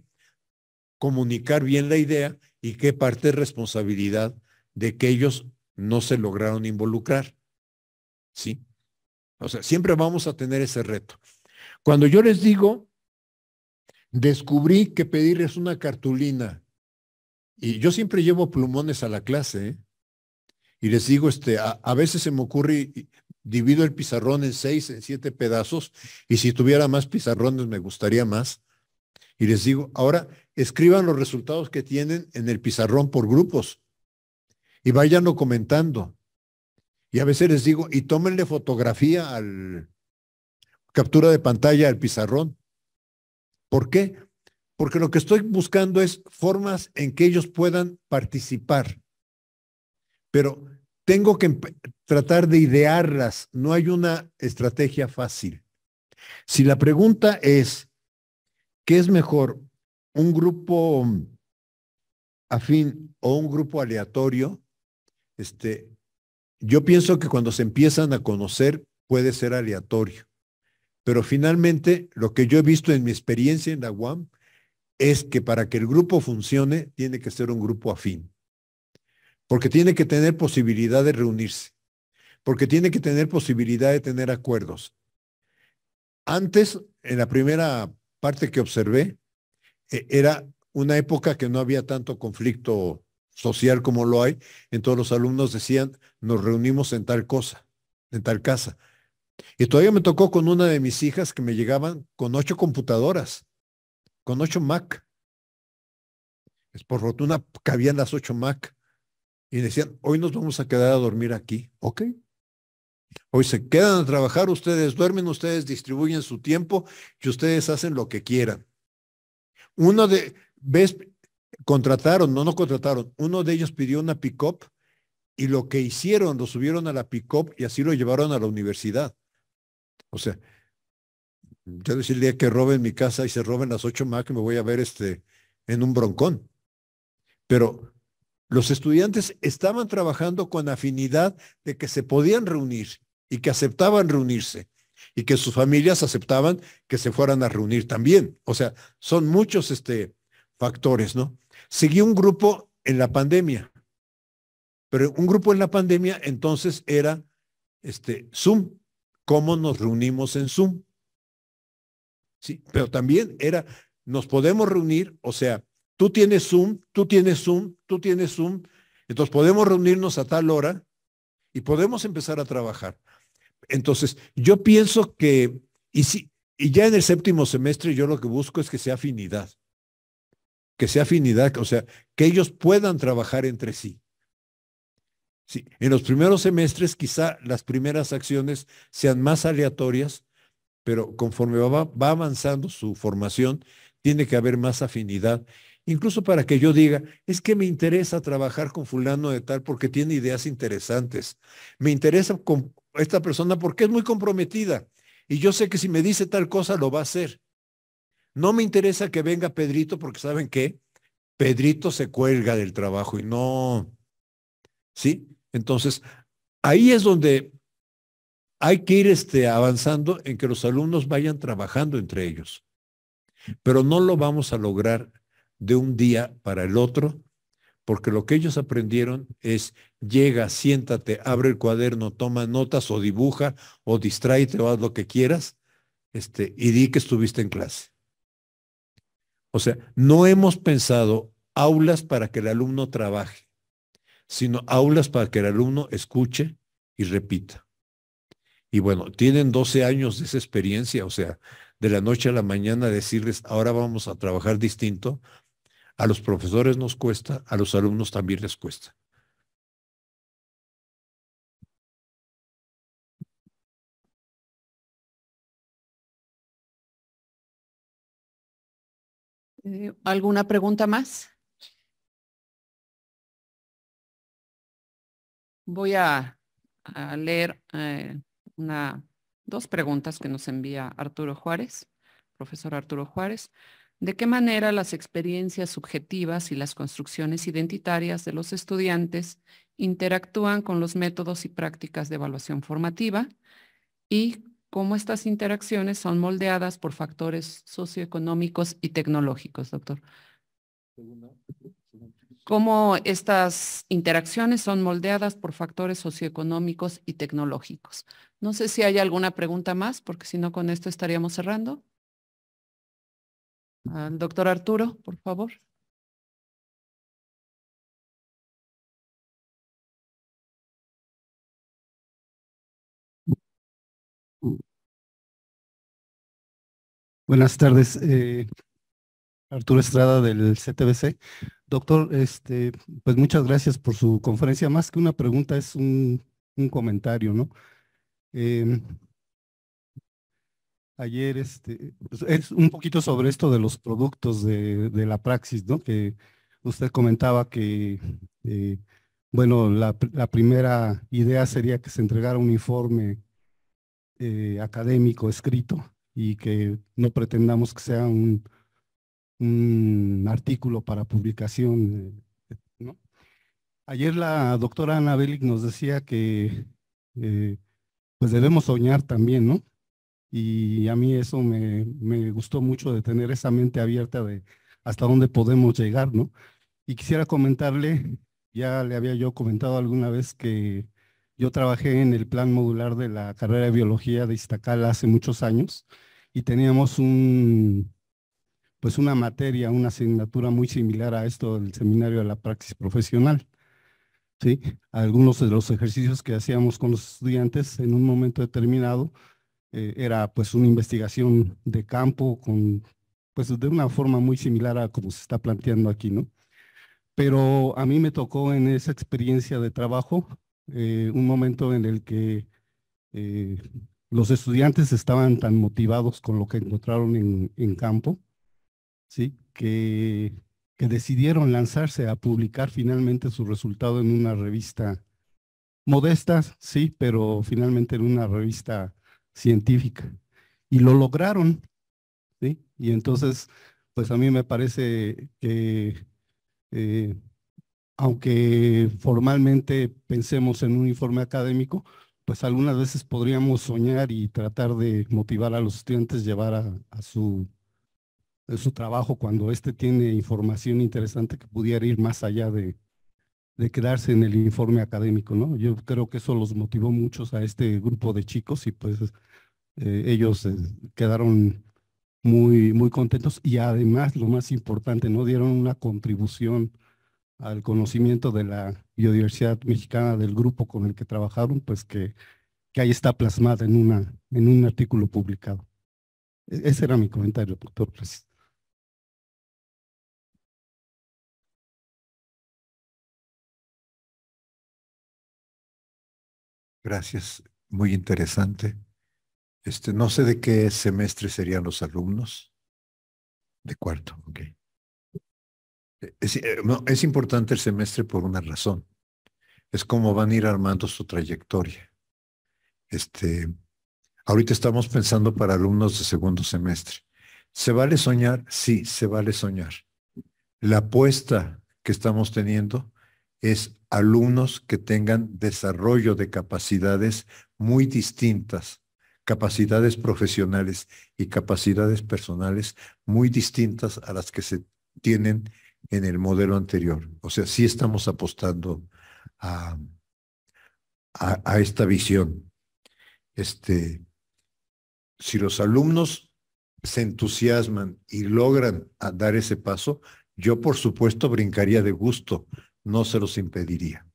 comunicar bien la idea y qué parte es responsabilidad de que ellos no se lograron involucrar. ¿Sí? O sea, siempre vamos a tener ese reto. Cuando yo les digo, descubrí que pedirles una cartulina, y yo siempre llevo plumones a la clase, ¿eh? y les digo, este, a, a, veces se me ocurre, divido el pizarrón en seis, en siete pedazos, y si tuviera más pizarrones me gustaría más. Y les digo, ahora escriban los resultados que tienen en el pizarrón por grupos y váyanlo comentando. Y a veces les digo, y tómenle fotografía al captura de pantalla al pizarrón. ¿Por qué? Porque lo que estoy buscando es formas en que ellos puedan participar. Pero tengo que tratar de idearlas. No hay una estrategia fácil. Si la pregunta es, ¿qué es mejor? un grupo afín o un grupo aleatorio, este, yo pienso que cuando se empiezan a conocer puede ser aleatorio. Pero finalmente, lo que yo he visto en mi experiencia en la UAM es que para que el grupo funcione, tiene que ser un grupo afín. Porque tiene que tener posibilidad de reunirse. Porque tiene que tener posibilidad de tener acuerdos. Antes, en la primera parte que observé, e, era una época que no había tanto conflicto social como lo hay, entonces los alumnos decían, nos reunimos en tal cosa, en tal casa. Y todavía me tocó con una de mis hijas que me llegaban con ocho computadoras, con ocho Mac. Es por fortuna cabían las ocho Mac. Y decían, hoy nos vamos a quedar a dormir aquí. Ok. Hoy se quedan a trabajar, ustedes duermen, ustedes distribuyen su tiempo y ustedes hacen lo que quieran. Uno de, ves, contrataron, no, no contrataron, uno de ellos pidió una pick-up y lo que hicieron, lo subieron a la pick-up y así lo llevaron a la universidad. O sea, yo decía el día que roben mi casa y se roben las ocho más que me voy a ver este, en un broncón. Pero los estudiantes estaban trabajando con afinidad de que se podían reunir y que aceptaban reunirse y que sus familias aceptaban que se fueran a reunir también. O sea, son muchos este, factores, ¿no? Seguí un grupo en la pandemia, pero un grupo en la pandemia entonces era este, Zoom, cómo nos reunimos en Zoom. Sí, pero también era, nos podemos reunir, o sea, tú tienes Zoom, tú tienes Zoom, tú tienes Zoom, entonces podemos reunirnos a tal hora y podemos empezar a trabajar. Entonces, yo pienso que, y, si, y ya en el séptimo semestre yo lo que busco es que sea afinidad, que sea afinidad, o sea, que ellos puedan trabajar entre sí. sí. En los primeros semestres quizá las primeras acciones sean más aleatorias, pero conforme va, va avanzando su formación, tiene que haber más afinidad incluso para que yo diga, es que me interesa trabajar con fulano de tal porque tiene ideas interesantes, me interesa con, esta persona porque es muy comprometida y yo sé que si me dice tal cosa lo va a hacer. No me interesa que venga Pedrito porque saben qué, Pedrito se cuelga del trabajo y no, ¿sí? Entonces, ahí es donde hay que ir este, avanzando en que los alumnos vayan trabajando entre ellos, pero no lo vamos a lograr de un día para el otro, porque lo que ellos aprendieron es llega, siéntate, abre el cuaderno, toma notas o dibuja o distráete o haz lo que quieras este, y di que estuviste en clase. O sea, no hemos pensado aulas para que el alumno trabaje, sino aulas para que el alumno escuche y repita. Y bueno, tienen 12 años de esa experiencia, o sea, de la noche a la mañana decirles, ahora vamos a trabajar distinto, a los profesores nos cuesta, a los alumnos también les cuesta. Eh, ¿Alguna pregunta más? Voy a, leer eh, una, dos preguntas que nos envía Arturo Juárez, profesor Arturo Juárez. ¿De qué manera las experiencias subjetivas y las construcciones identitarias de los estudiantes interactúan con los métodos y prácticas de evaluación formativa? ¿Y cómo estas interacciones son moldeadas por factores socioeconómicos y tecnológicos, doctor. Cómo estas interacciones son moldeadas por factores socioeconómicos y tecnológicos. No sé si hay alguna pregunta más, porque si no con esto estaríamos cerrando. Al doctor Arturo, por favor. Buenas tardes, eh, Arturo Estrada del CTBC. Doctor, este, pues muchas gracias por su conferencia. Más que una pregunta, es un, comentario, ¿no? Em, ayer, este, pues, es un poquito sobre esto de los productos de, la praxis, ¿no? Que usted comentaba que, eh, bueno, la, primera idea sería que se entregara un informe eh, académico escrito y que no pretendamos que sea un, un artículo para publicación. Eh, ¿no? Ayer la doctora Ana nos decía que eh, pues debemos soñar también, ¿no? Y a mí eso me, me gustó mucho de tener esa mente abierta de hasta dónde podemos llegar, ¿no? Y quisiera comentarle, ya le había yo comentado alguna vez que yo trabajé en el plan modular de la carrera de biología de Iztacala hace muchos años y teníamos un, pues una materia, una asignatura muy similar a esto del seminario de la praxis profesional. ¿sí? Algunos de los ejercicios que hacíamos con los estudiantes en un momento determinado eh, era pues una investigación de campo con, pues de una forma muy similar a como se está planteando aquí, ¿no? Pero a mí me tocó en esa experiencia de trabajo eh, un momento en el que eh, los estudiantes estaban tan motivados con lo que encontraron en, campo, ¿sí? que, que decidieron lanzarse a publicar finalmente su resultado en una revista modesta, sí, pero finalmente en una revista científica. Y lo lograron, ¿sí? Y entonces, pues a mí me parece que eh, aunque formalmente pensemos en un informe académico, pues algunas veces podríamos soñar y tratar de motivar a los estudiantes llevar a, su, a su trabajo cuando éste tiene información interesante que pudiera ir más allá de, de quedarse en el informe académico, ¿no? Yo creo que eso los motivó muchos a este grupo de chicos y pues eh, ellos eh, quedaron muy, muy contentos y además, lo más importante, ¿no? Dieron una contribución al conocimiento de la biodiversidad mexicana del grupo con el que trabajaron, pues que, que ahí está plasmada en, una, en un artículo publicado. E-, ese era mi comentario, doctor. Gracias, muy interesante. Este, no sé de qué semestre serían los alumnos. De cuarto, es, eh, es, importante el semestre por una razón. Es como van a ir armando su trayectoria. Este, ahorita estamos pensando para alumnos de segundo semestre. ¿Se vale soñar? Sí, se vale soñar. La apuesta que estamos teniendo es alumnos que tengan desarrollo de capacidades muy distintas, capacidades profesionales y capacidades personales muy distintas a las que se tienen en el modelo anterior. O sea, sí estamos apostando a, esta visión. Este, si los alumnos se entusiasman y logran dar ese paso, yo por supuesto brincaría de gusto, no se los impediría.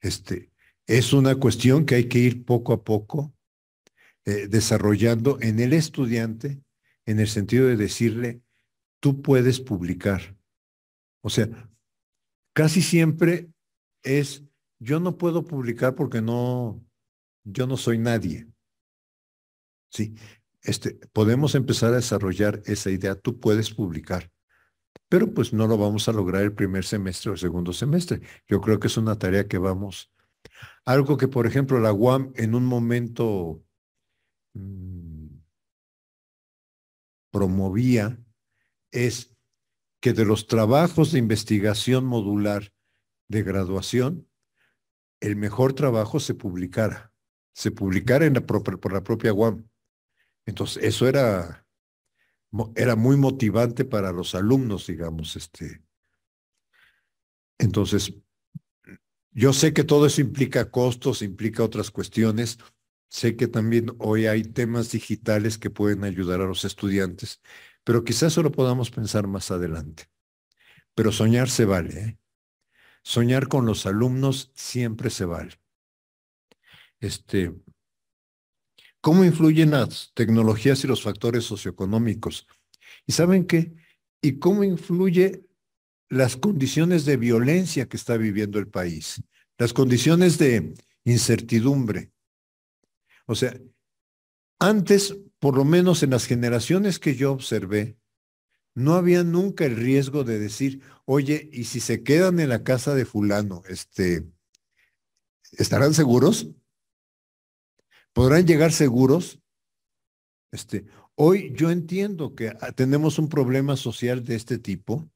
Este, es una cuestión que hay que ir poco a poco eh, desarrollando en el estudiante en el sentido de decirle, tú puedes publicar, o sea, casi siempre es, yo no puedo publicar porque no, yo no soy nadie. Sí, este, podemos empezar a desarrollar esa idea, tú puedes publicar, pero pues no lo vamos a lograr el primer semestre o el segundo semestre. Yo creo que es una tarea que vamos. Algo que, por ejemplo, la UAM en un momento mm, promovía es que de los trabajos de investigación modular de graduación, el mejor trabajo se publicara, se publicara por la propia UAM. Entonces, eso era, era muy motivante para los alumnos, digamos. Este. Entonces, yo sé que todo eso implica costos, implica otras cuestiones. Sé que también hoy hay temas digitales que pueden ayudar a los estudiantes pero quizás solo podamos pensar más adelante. Pero soñar se vale. ¿eh? Soñar con los alumnos siempre se vale. Este, ¿Cómo influyen las tecnologías y los factores socioeconómicos? ¿Y saben qué? ¿Y cómo influye las condiciones de violencia que está viviendo el país? Las condiciones de incertidumbre. O sea, antes por lo menos en las generaciones que yo observé, no había nunca el riesgo de decir, oye, ¿y si se quedan en la casa de fulano, este, ¿estarán seguros? ¿Podrán llegar seguros? Este, hoy yo entiendo que ah, tenemos un problema social de este tipo,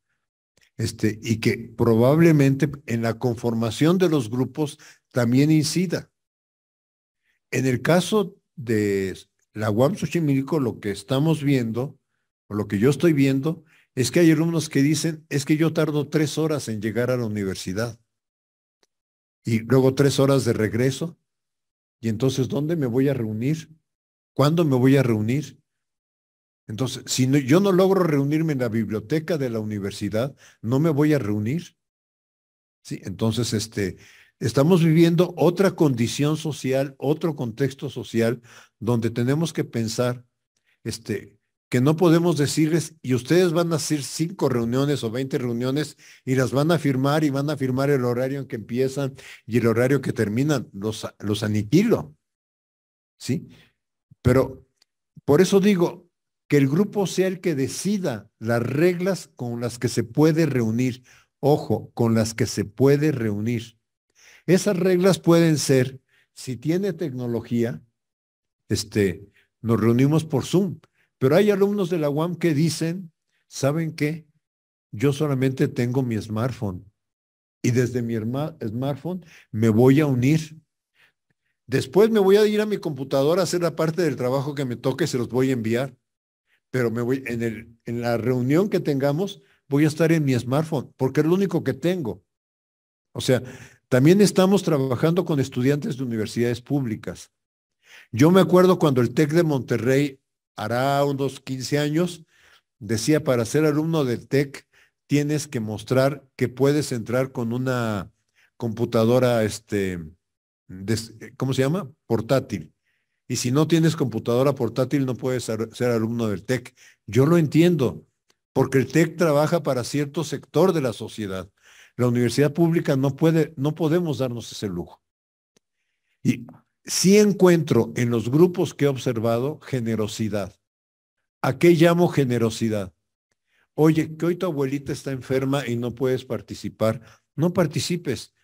este, y que probablemente en la conformación de los grupos también incida. En el caso de la UAM Xochimilco lo que estamos viendo, o lo que yo estoy viendo, es que hay alumnos que dicen, es que yo tardo tres horas en llegar a la universidad y luego tres horas de regreso. Y entonces, ¿dónde me voy a reunir? ¿Cuándo me voy a reunir? Entonces, si yo no logro reunirme en la biblioteca de la universidad, no me voy a reunir. Sí, entonces, este, estamos viviendo otra condición social, otro contexto social, donde tenemos que pensar este, que no podemos decirles, y ustedes van a hacer cinco reuniones o veinte reuniones y las van a firmar y van a firmar el horario en que empiezan y el horario que terminan, los, los aniquilo. ¿Sí? Pero por eso digo que el grupo sea el que decida las reglas con las que se puede reunir. Ojo, con las que se puede reunir. Esas reglas pueden ser, si tiene tecnología, este, nos reunimos por Zoom. Pero hay alumnos de la UAM que dicen, ¿saben qué? Yo solamente tengo mi smartphone y desde mi smartphone me voy a unir. Después me voy a ir a mi computadora a hacer la parte del trabajo que me toque, se los voy a enviar. Pero me voy, en, en la reunión que tengamos, voy a estar en mi smartphone, porque es lo único que tengo. O sea, también estamos trabajando con estudiantes de universidades públicas. Yo me acuerdo cuando el TEC de Monterrey, hará unos 15 años, decía, para ser alumno del TEC tienes que mostrar que puedes entrar con una computadora, este, ¿cómo se llama? Portátil. Y si no tienes computadora portátil, no puedes ser alumno del TEC. Yo lo entiendo, porque el TEC trabaja para cierto sector de la sociedad. La universidad pública no puede, no podemos darnos ese lujo. Y sí encuentro en los grupos que he observado generosidad. ¿A qué llamo generosidad? Oye, que hoy tu abuelita está enferma y no puedes participar. No participes.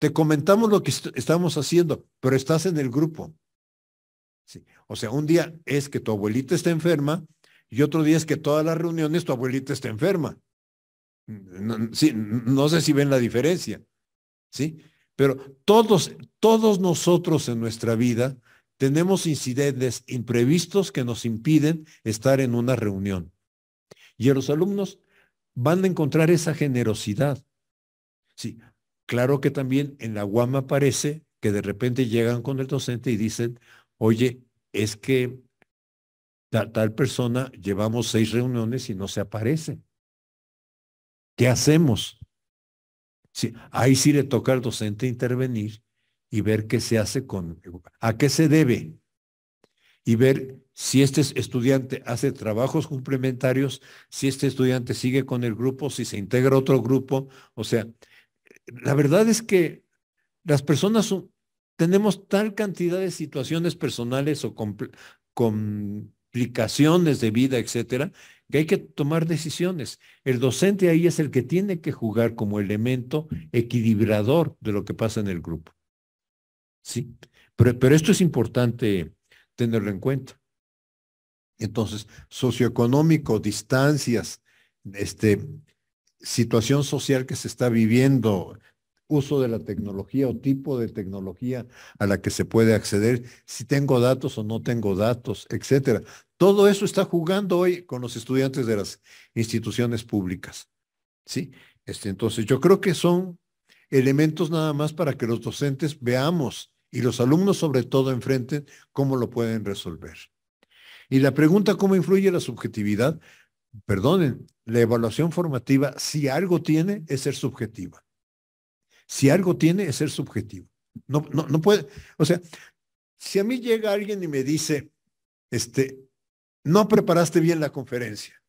Te comentamos lo que estamos haciendo, pero estás en el grupo. Sí. O sea, un día es que tu abuelita está enferma y otro día es que todas las reuniones tu abuelita está enferma. No, no sé si ven la diferencia. ¿Sí? Pero todos, todos nosotros en nuestra vida tenemos incidentes imprevistos que nos impiden estar en una reunión. Y a los alumnos van a encontrar esa generosidad. Sí, claro que también en la guama aparece que de repente llegan con el docente y dicen, oye, es que tal persona llevamos seis reuniones y no se aparece. ¿Qué hacemos? ahí sí le toca al docente intervenir y ver qué se hace con, a qué se debe. Y ver si este estudiante hace trabajos complementarios, si este estudiante sigue con el grupo, si se integra otro grupo. O sea, la verdad es que las personas tenemos tal cantidad de situaciones personales o complicaciones de vida, etcétera, que hay que tomar decisiones. El docente ahí es el que tiene que jugar como elemento equilibrador de lo que pasa en el grupo. Sí, pero, pero esto es importante tenerlo en cuenta. Entonces, socioeconómico, distancias, este, situación social que se está viviendo, uso de la tecnología o tipo de tecnología a la que se puede acceder, si tengo datos o no tengo datos, etcétera. Todo eso está jugando hoy con los estudiantes de las instituciones públicas. ¿sí? Este, entonces, yo creo que son elementos nada más para que los docentes veamos y los alumnos sobre todo enfrenten cómo lo pueden resolver. Y la pregunta cómo influye la subjetividad, perdonen, la evaluación formativa, si algo tiene, es ser subjetiva. Si algo tiene, es ser subjetivo. No, no, no puede, o sea, si a mí llega alguien y me dice, este, no preparaste bien la conferencia.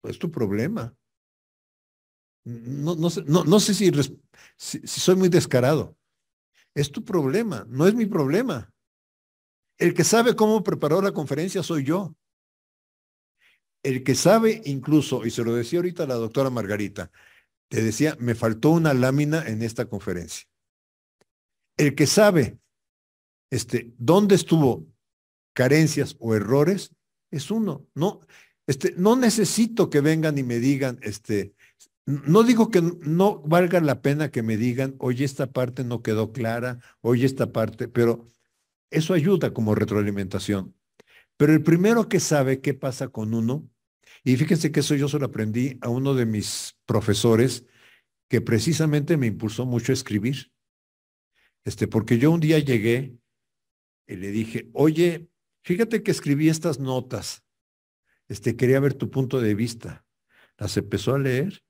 Pues, es tu problema. No, sé, si, soy muy descarado. Es tu problema, no es mi problema. El que sabe cómo preparó la conferencia soy yo. El que sabe incluso, y se lo decía ahorita la doctora Margarita, te decía, me faltó una lámina en esta conferencia. El que sabe este, dónde estuvo carencias o errores es uno. No, este, no necesito que vengan y me digan, este, no digo que no valga la pena que me digan, oye, esta parte no quedó clara, oye, esta parte, pero eso ayuda como retroalimentación. Pero el primero que sabe qué pasa con uno, y fíjense que eso yo solo aprendí a uno de mis profesores que precisamente me impulsó mucho a escribir. Este, porque yo un día llegué y le dije, oye, Fíjate que escribí estas notas. Este, quería ver tu punto de vista. Las empezó a leer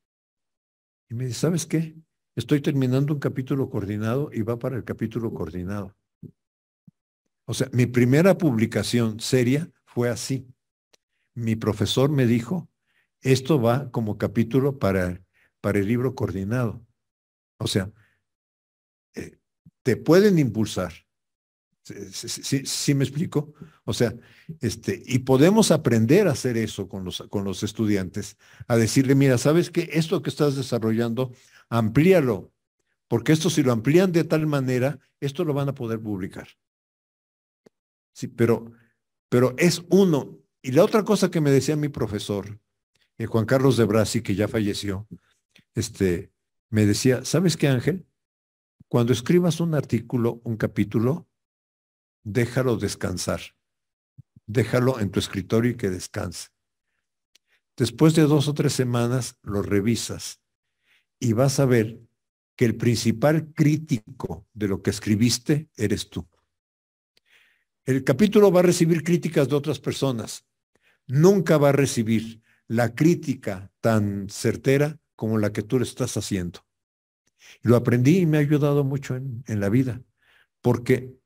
y me dice, ¿sabes qué? Estoy terminando un capítulo coordinado y va para el capítulo coordinado. O sea, mi primera publicación seria fue así. Mi profesor me dijo, esto va como capítulo para, para el libro coordinado. O sea, eh, te pueden impulsar, ¿Sí, sí, me explico? O sea, este, y podemos aprender a hacer eso con los, con los estudiantes, a decirle, mira, ¿sabes qué? Esto que estás desarrollando, amplíalo, porque esto si lo amplían de tal manera, esto lo van a poder publicar. Sí, pero, pero es uno. Y la otra cosa que me decía mi profesor, eh, Juan Carlos de Brasi, que ya falleció, este, me decía, ¿sabes qué, Ángel? Cuando escribas un artículo, un capítulo, déjalo descansar. Déjalo en tu escritorio y que descanse. Después de dos o tres semanas lo revisas y vas a ver que el principal crítico de lo que escribiste eres tú. El capítulo va a recibir críticas de otras personas. Nunca va a recibir la crítica tan certera como la que tú le estás haciendo. Lo aprendí y me ha ayudado mucho en, en la vida, porque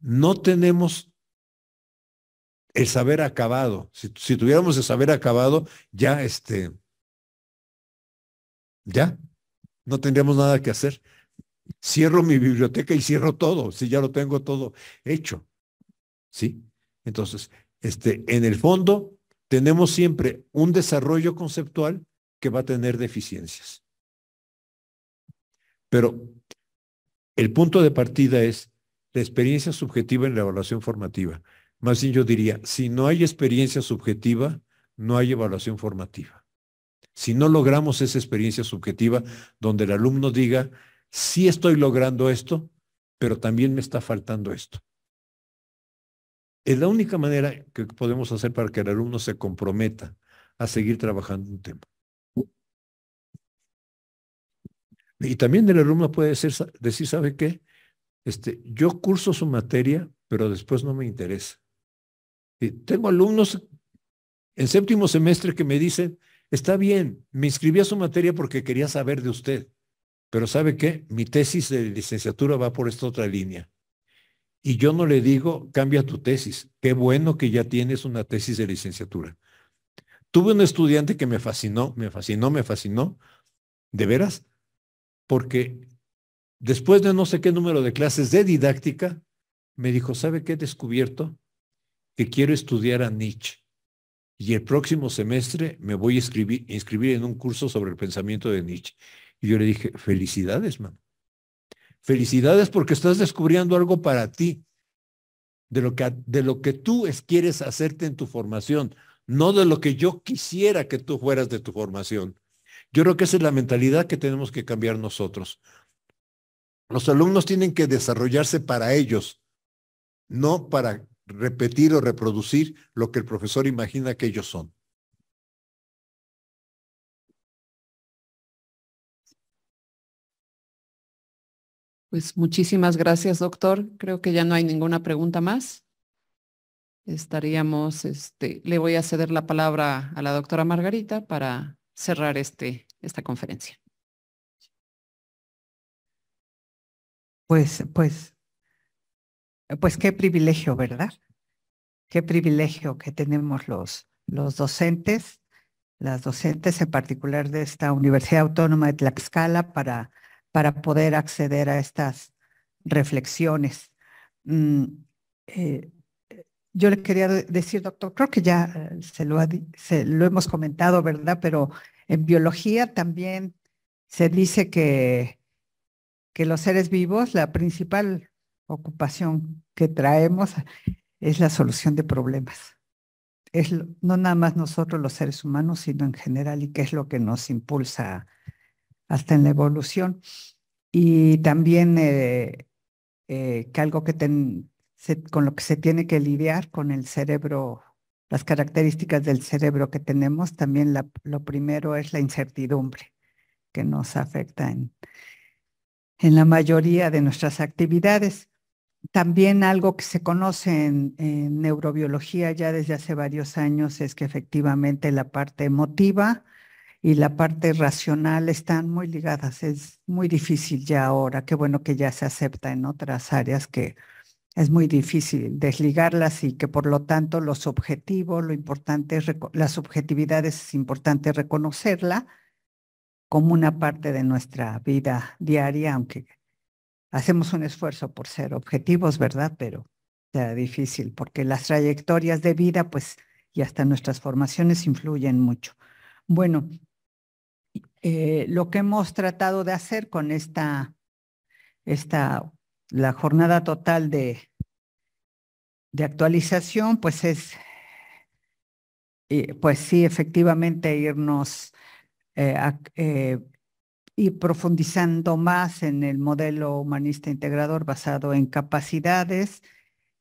no tenemos el saber acabado. Si, si tuviéramos el saber acabado, ya este, ya, no tendríamos nada que hacer. Cierro mi biblioteca y cierro todo, si ya lo tengo todo hecho. ¿Sí? Entonces, este, en el fondo, tenemos siempre un desarrollo conceptual que va a tener deficiencias. Pero el punto de partida es la experiencia subjetiva en la evaluación formativa. Más bien yo diría, si no hay experiencia subjetiva, no hay evaluación formativa. Si no logramos esa experiencia subjetiva donde el alumno diga, sí estoy logrando esto, pero también me está faltando esto. Es la única manera que podemos hacer para que el alumno se comprometa a seguir trabajando un tema. Y también el alumno puede decir, ¿sabe qué? Este, yo curso su materia, pero después no me interesa. tengo alumnos en séptimo semestre que me dicen, está bien, me inscribí a su materia porque quería saber de usted, pero ¿sabe qué? Mi tesis de licenciatura va por esta otra línea. Y yo no le digo, cambia tu tesis. Qué bueno que ya tienes una tesis de licenciatura. Tuve un estudiante que me fascinó, me fascinó, me fascinó, de veras, porque Después de no sé qué número de clases de didáctica, me dijo, ¿sabe qué he descubierto? Que quiero estudiar a Nietzsche. Y el próximo semestre me voy a inscribir, inscribir en un curso sobre el pensamiento de Nietzsche. Y yo le dije, felicidades, man. Felicidades porque estás descubriendo algo para ti, de lo que, de lo que tú es, quieres hacerte en tu formación, no de lo que yo quisiera que tú fueras de tu formación. Yo creo que esa es la mentalidad que tenemos que cambiar nosotros. Los alumnos tienen que desarrollarse para ellos, no para repetir o reproducir lo que el profesor imagina que ellos son. Pues muchísimas gracias, doctor. Creo que ya no hay ninguna pregunta más. Estaríamos, este, le voy a ceder la palabra a la doctora Margarita para cerrar este, esta conferencia. pues, pues, eh, pues qué privilegio, ¿verdad? Qué privilegio que tenemos los, los docentes, las docentes en particular de esta Universidad Autónoma de Tlaxcala para, para poder acceder a estas reflexiones. Mm, eh, yo le quería decir, doctor, creo que ya eh, se lo, se lo hemos comentado, ¿verdad? Pero en biología también se dice que que los seres vivos, la principal ocupación que traemos es la solución de problemas. Es no nada más nosotros los seres humanos, sino en general y que es lo que nos impulsa hasta en la evolución. Y también eh, eh, que algo que ten, con lo que se tiene que lidiar con el cerebro, las características del cerebro que tenemos, también lo primero es la incertidumbre que nos afecta en, en la mayoría de nuestras actividades. También algo que se conoce en, neurobiología ya desde hace varios años es que efectivamente la parte emotiva y la parte racional están muy ligadas. Es muy difícil ya ahora, qué bueno que ya se acepta en otras áreas que es muy difícil desligarlas y que por lo tanto los objetivos, lo importante es, la subjetividad es importante reconocerla como una parte de nuestra vida diaria, aunque hacemos un esfuerzo por ser objetivos, ¿verdad? Pero sea difícil porque las trayectorias de vida, pues, y hasta nuestras formaciones influyen mucho. Bueno, eh, lo que hemos tratado de hacer con esta, esta, la jornada total de, de actualización, pues es, eh, pues sí, efectivamente irnos eh, eh, y profundizando más en el modelo humanista integrador basado en capacidades,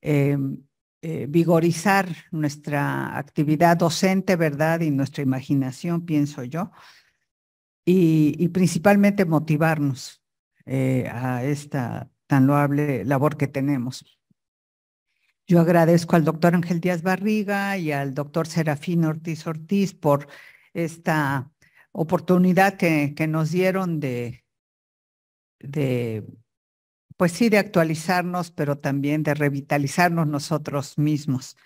em, eh, vigorizar nuestra actividad docente, ¿verdad? Y nuestra imaginación, pienso yo, y, y principalmente motivarnos eh, a esta tan loable labor que tenemos. Yo agradezco al doctor Ángel Díaz Barriga y al doctor Serafín Ortiz Ortiz por esta oportunidad que, nos dieron de, de, pues sí, de actualizarnos, pero también de revitalizarnos nosotros mismos.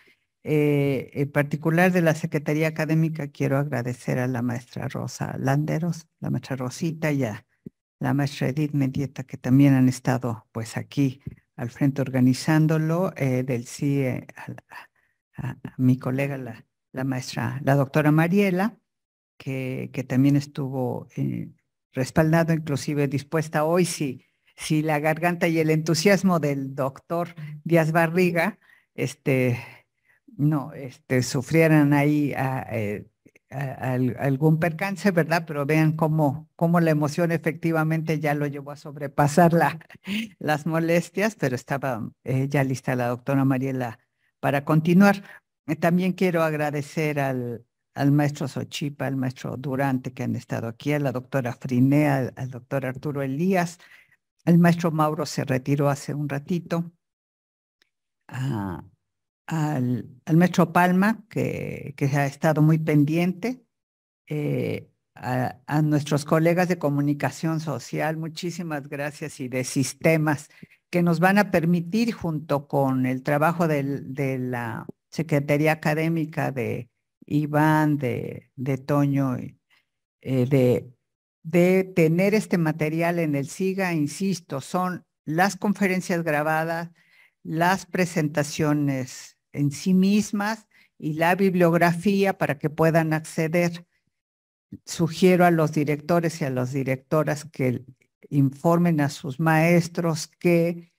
Eh, en particular de la Secretaría Académica, quiero agradecer a la maestra Rosa Landeros, la maestra Rosita y a la maestra Edith Medieta, que también han estado pues aquí al frente organizándolo, eh, del CIE a, a, mi colega, la, la maestra, la doctora Mariela, que, también estuvo eh, respaldado, inclusive dispuesta hoy, si, si la garganta y el entusiasmo del doctor Díaz Barriga este, no este, sufrieran ahí ah, eh, algún percance, ¿verdad? Pero vean cómo, cómo la emoción efectivamente ya lo llevó a sobrepasar las molestias, pero estaba eh, ya lista la doctora Mariela para continuar. También quiero agradecer al, al maestro Sochipa, al maestro Durante, que han estado aquí, a la doctora Frinea, al, doctor Arturo Elías. al maestro Mauro se retiró hace un ratito. al, maestro Palma, que, que, ha estado muy pendiente. Eh, a, nuestros colegas de comunicación social, muchísimas gracias, y de sistemas que nos van a permitir, junto con el trabajo de la Secretaría Académica de, Iván, de, Toño, eh, de, de tener este material en el SIGA, insisto, son las conferencias grabadas, las presentaciones en sí mismas y la bibliografía para que puedan acceder. Sugiero a los directores y a las directoras que informen a sus maestros que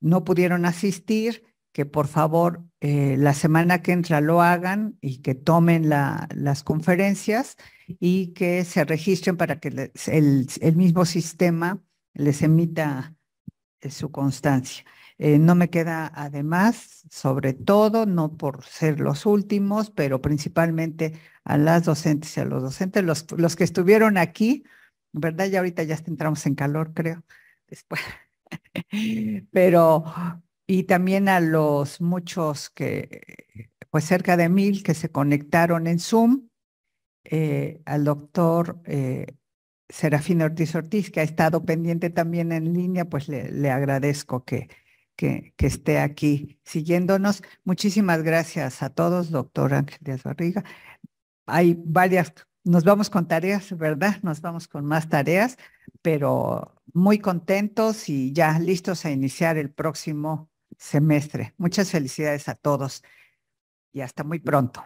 no pudieron asistir que por favor eh, la semana que entra lo hagan y que tomen las conferencias y que se registren para que el, mismo sistema les emita eh, su constancia. Eh, no me queda además, sobre todo, no por ser los últimos, pero principalmente a las docentes y a los docentes, los, los que estuvieron aquí, ¿verdad? Ya ahorita ya entramos en calor, creo, después. pero y también a los muchos que, pues cerca de mil que se conectaron en Zoom, eh, al doctor eh, Serafín Ortiz Ortiz, que ha estado pendiente también en línea, pues le, agradezco que, que, que, esté aquí siguiéndonos. Muchísimas gracias a todos, doctor Ángel Díaz Barriga. Hay varias, nos vamos con tareas, ¿verdad? Nos vamos con más tareas, pero muy contentos y ya listos a iniciar el próximo semestre. Muchas felicidades a todos y hasta muy pronto.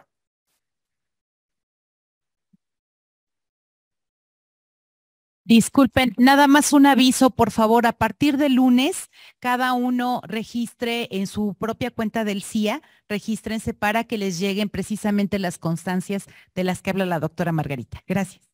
Disculpen, nada más un aviso, por favor, a partir de lunes, cada uno registre en su propia cuenta del CIA, regístrense para que les lleguen precisamente las constancias de las que habla la doctora Margarita. Gracias.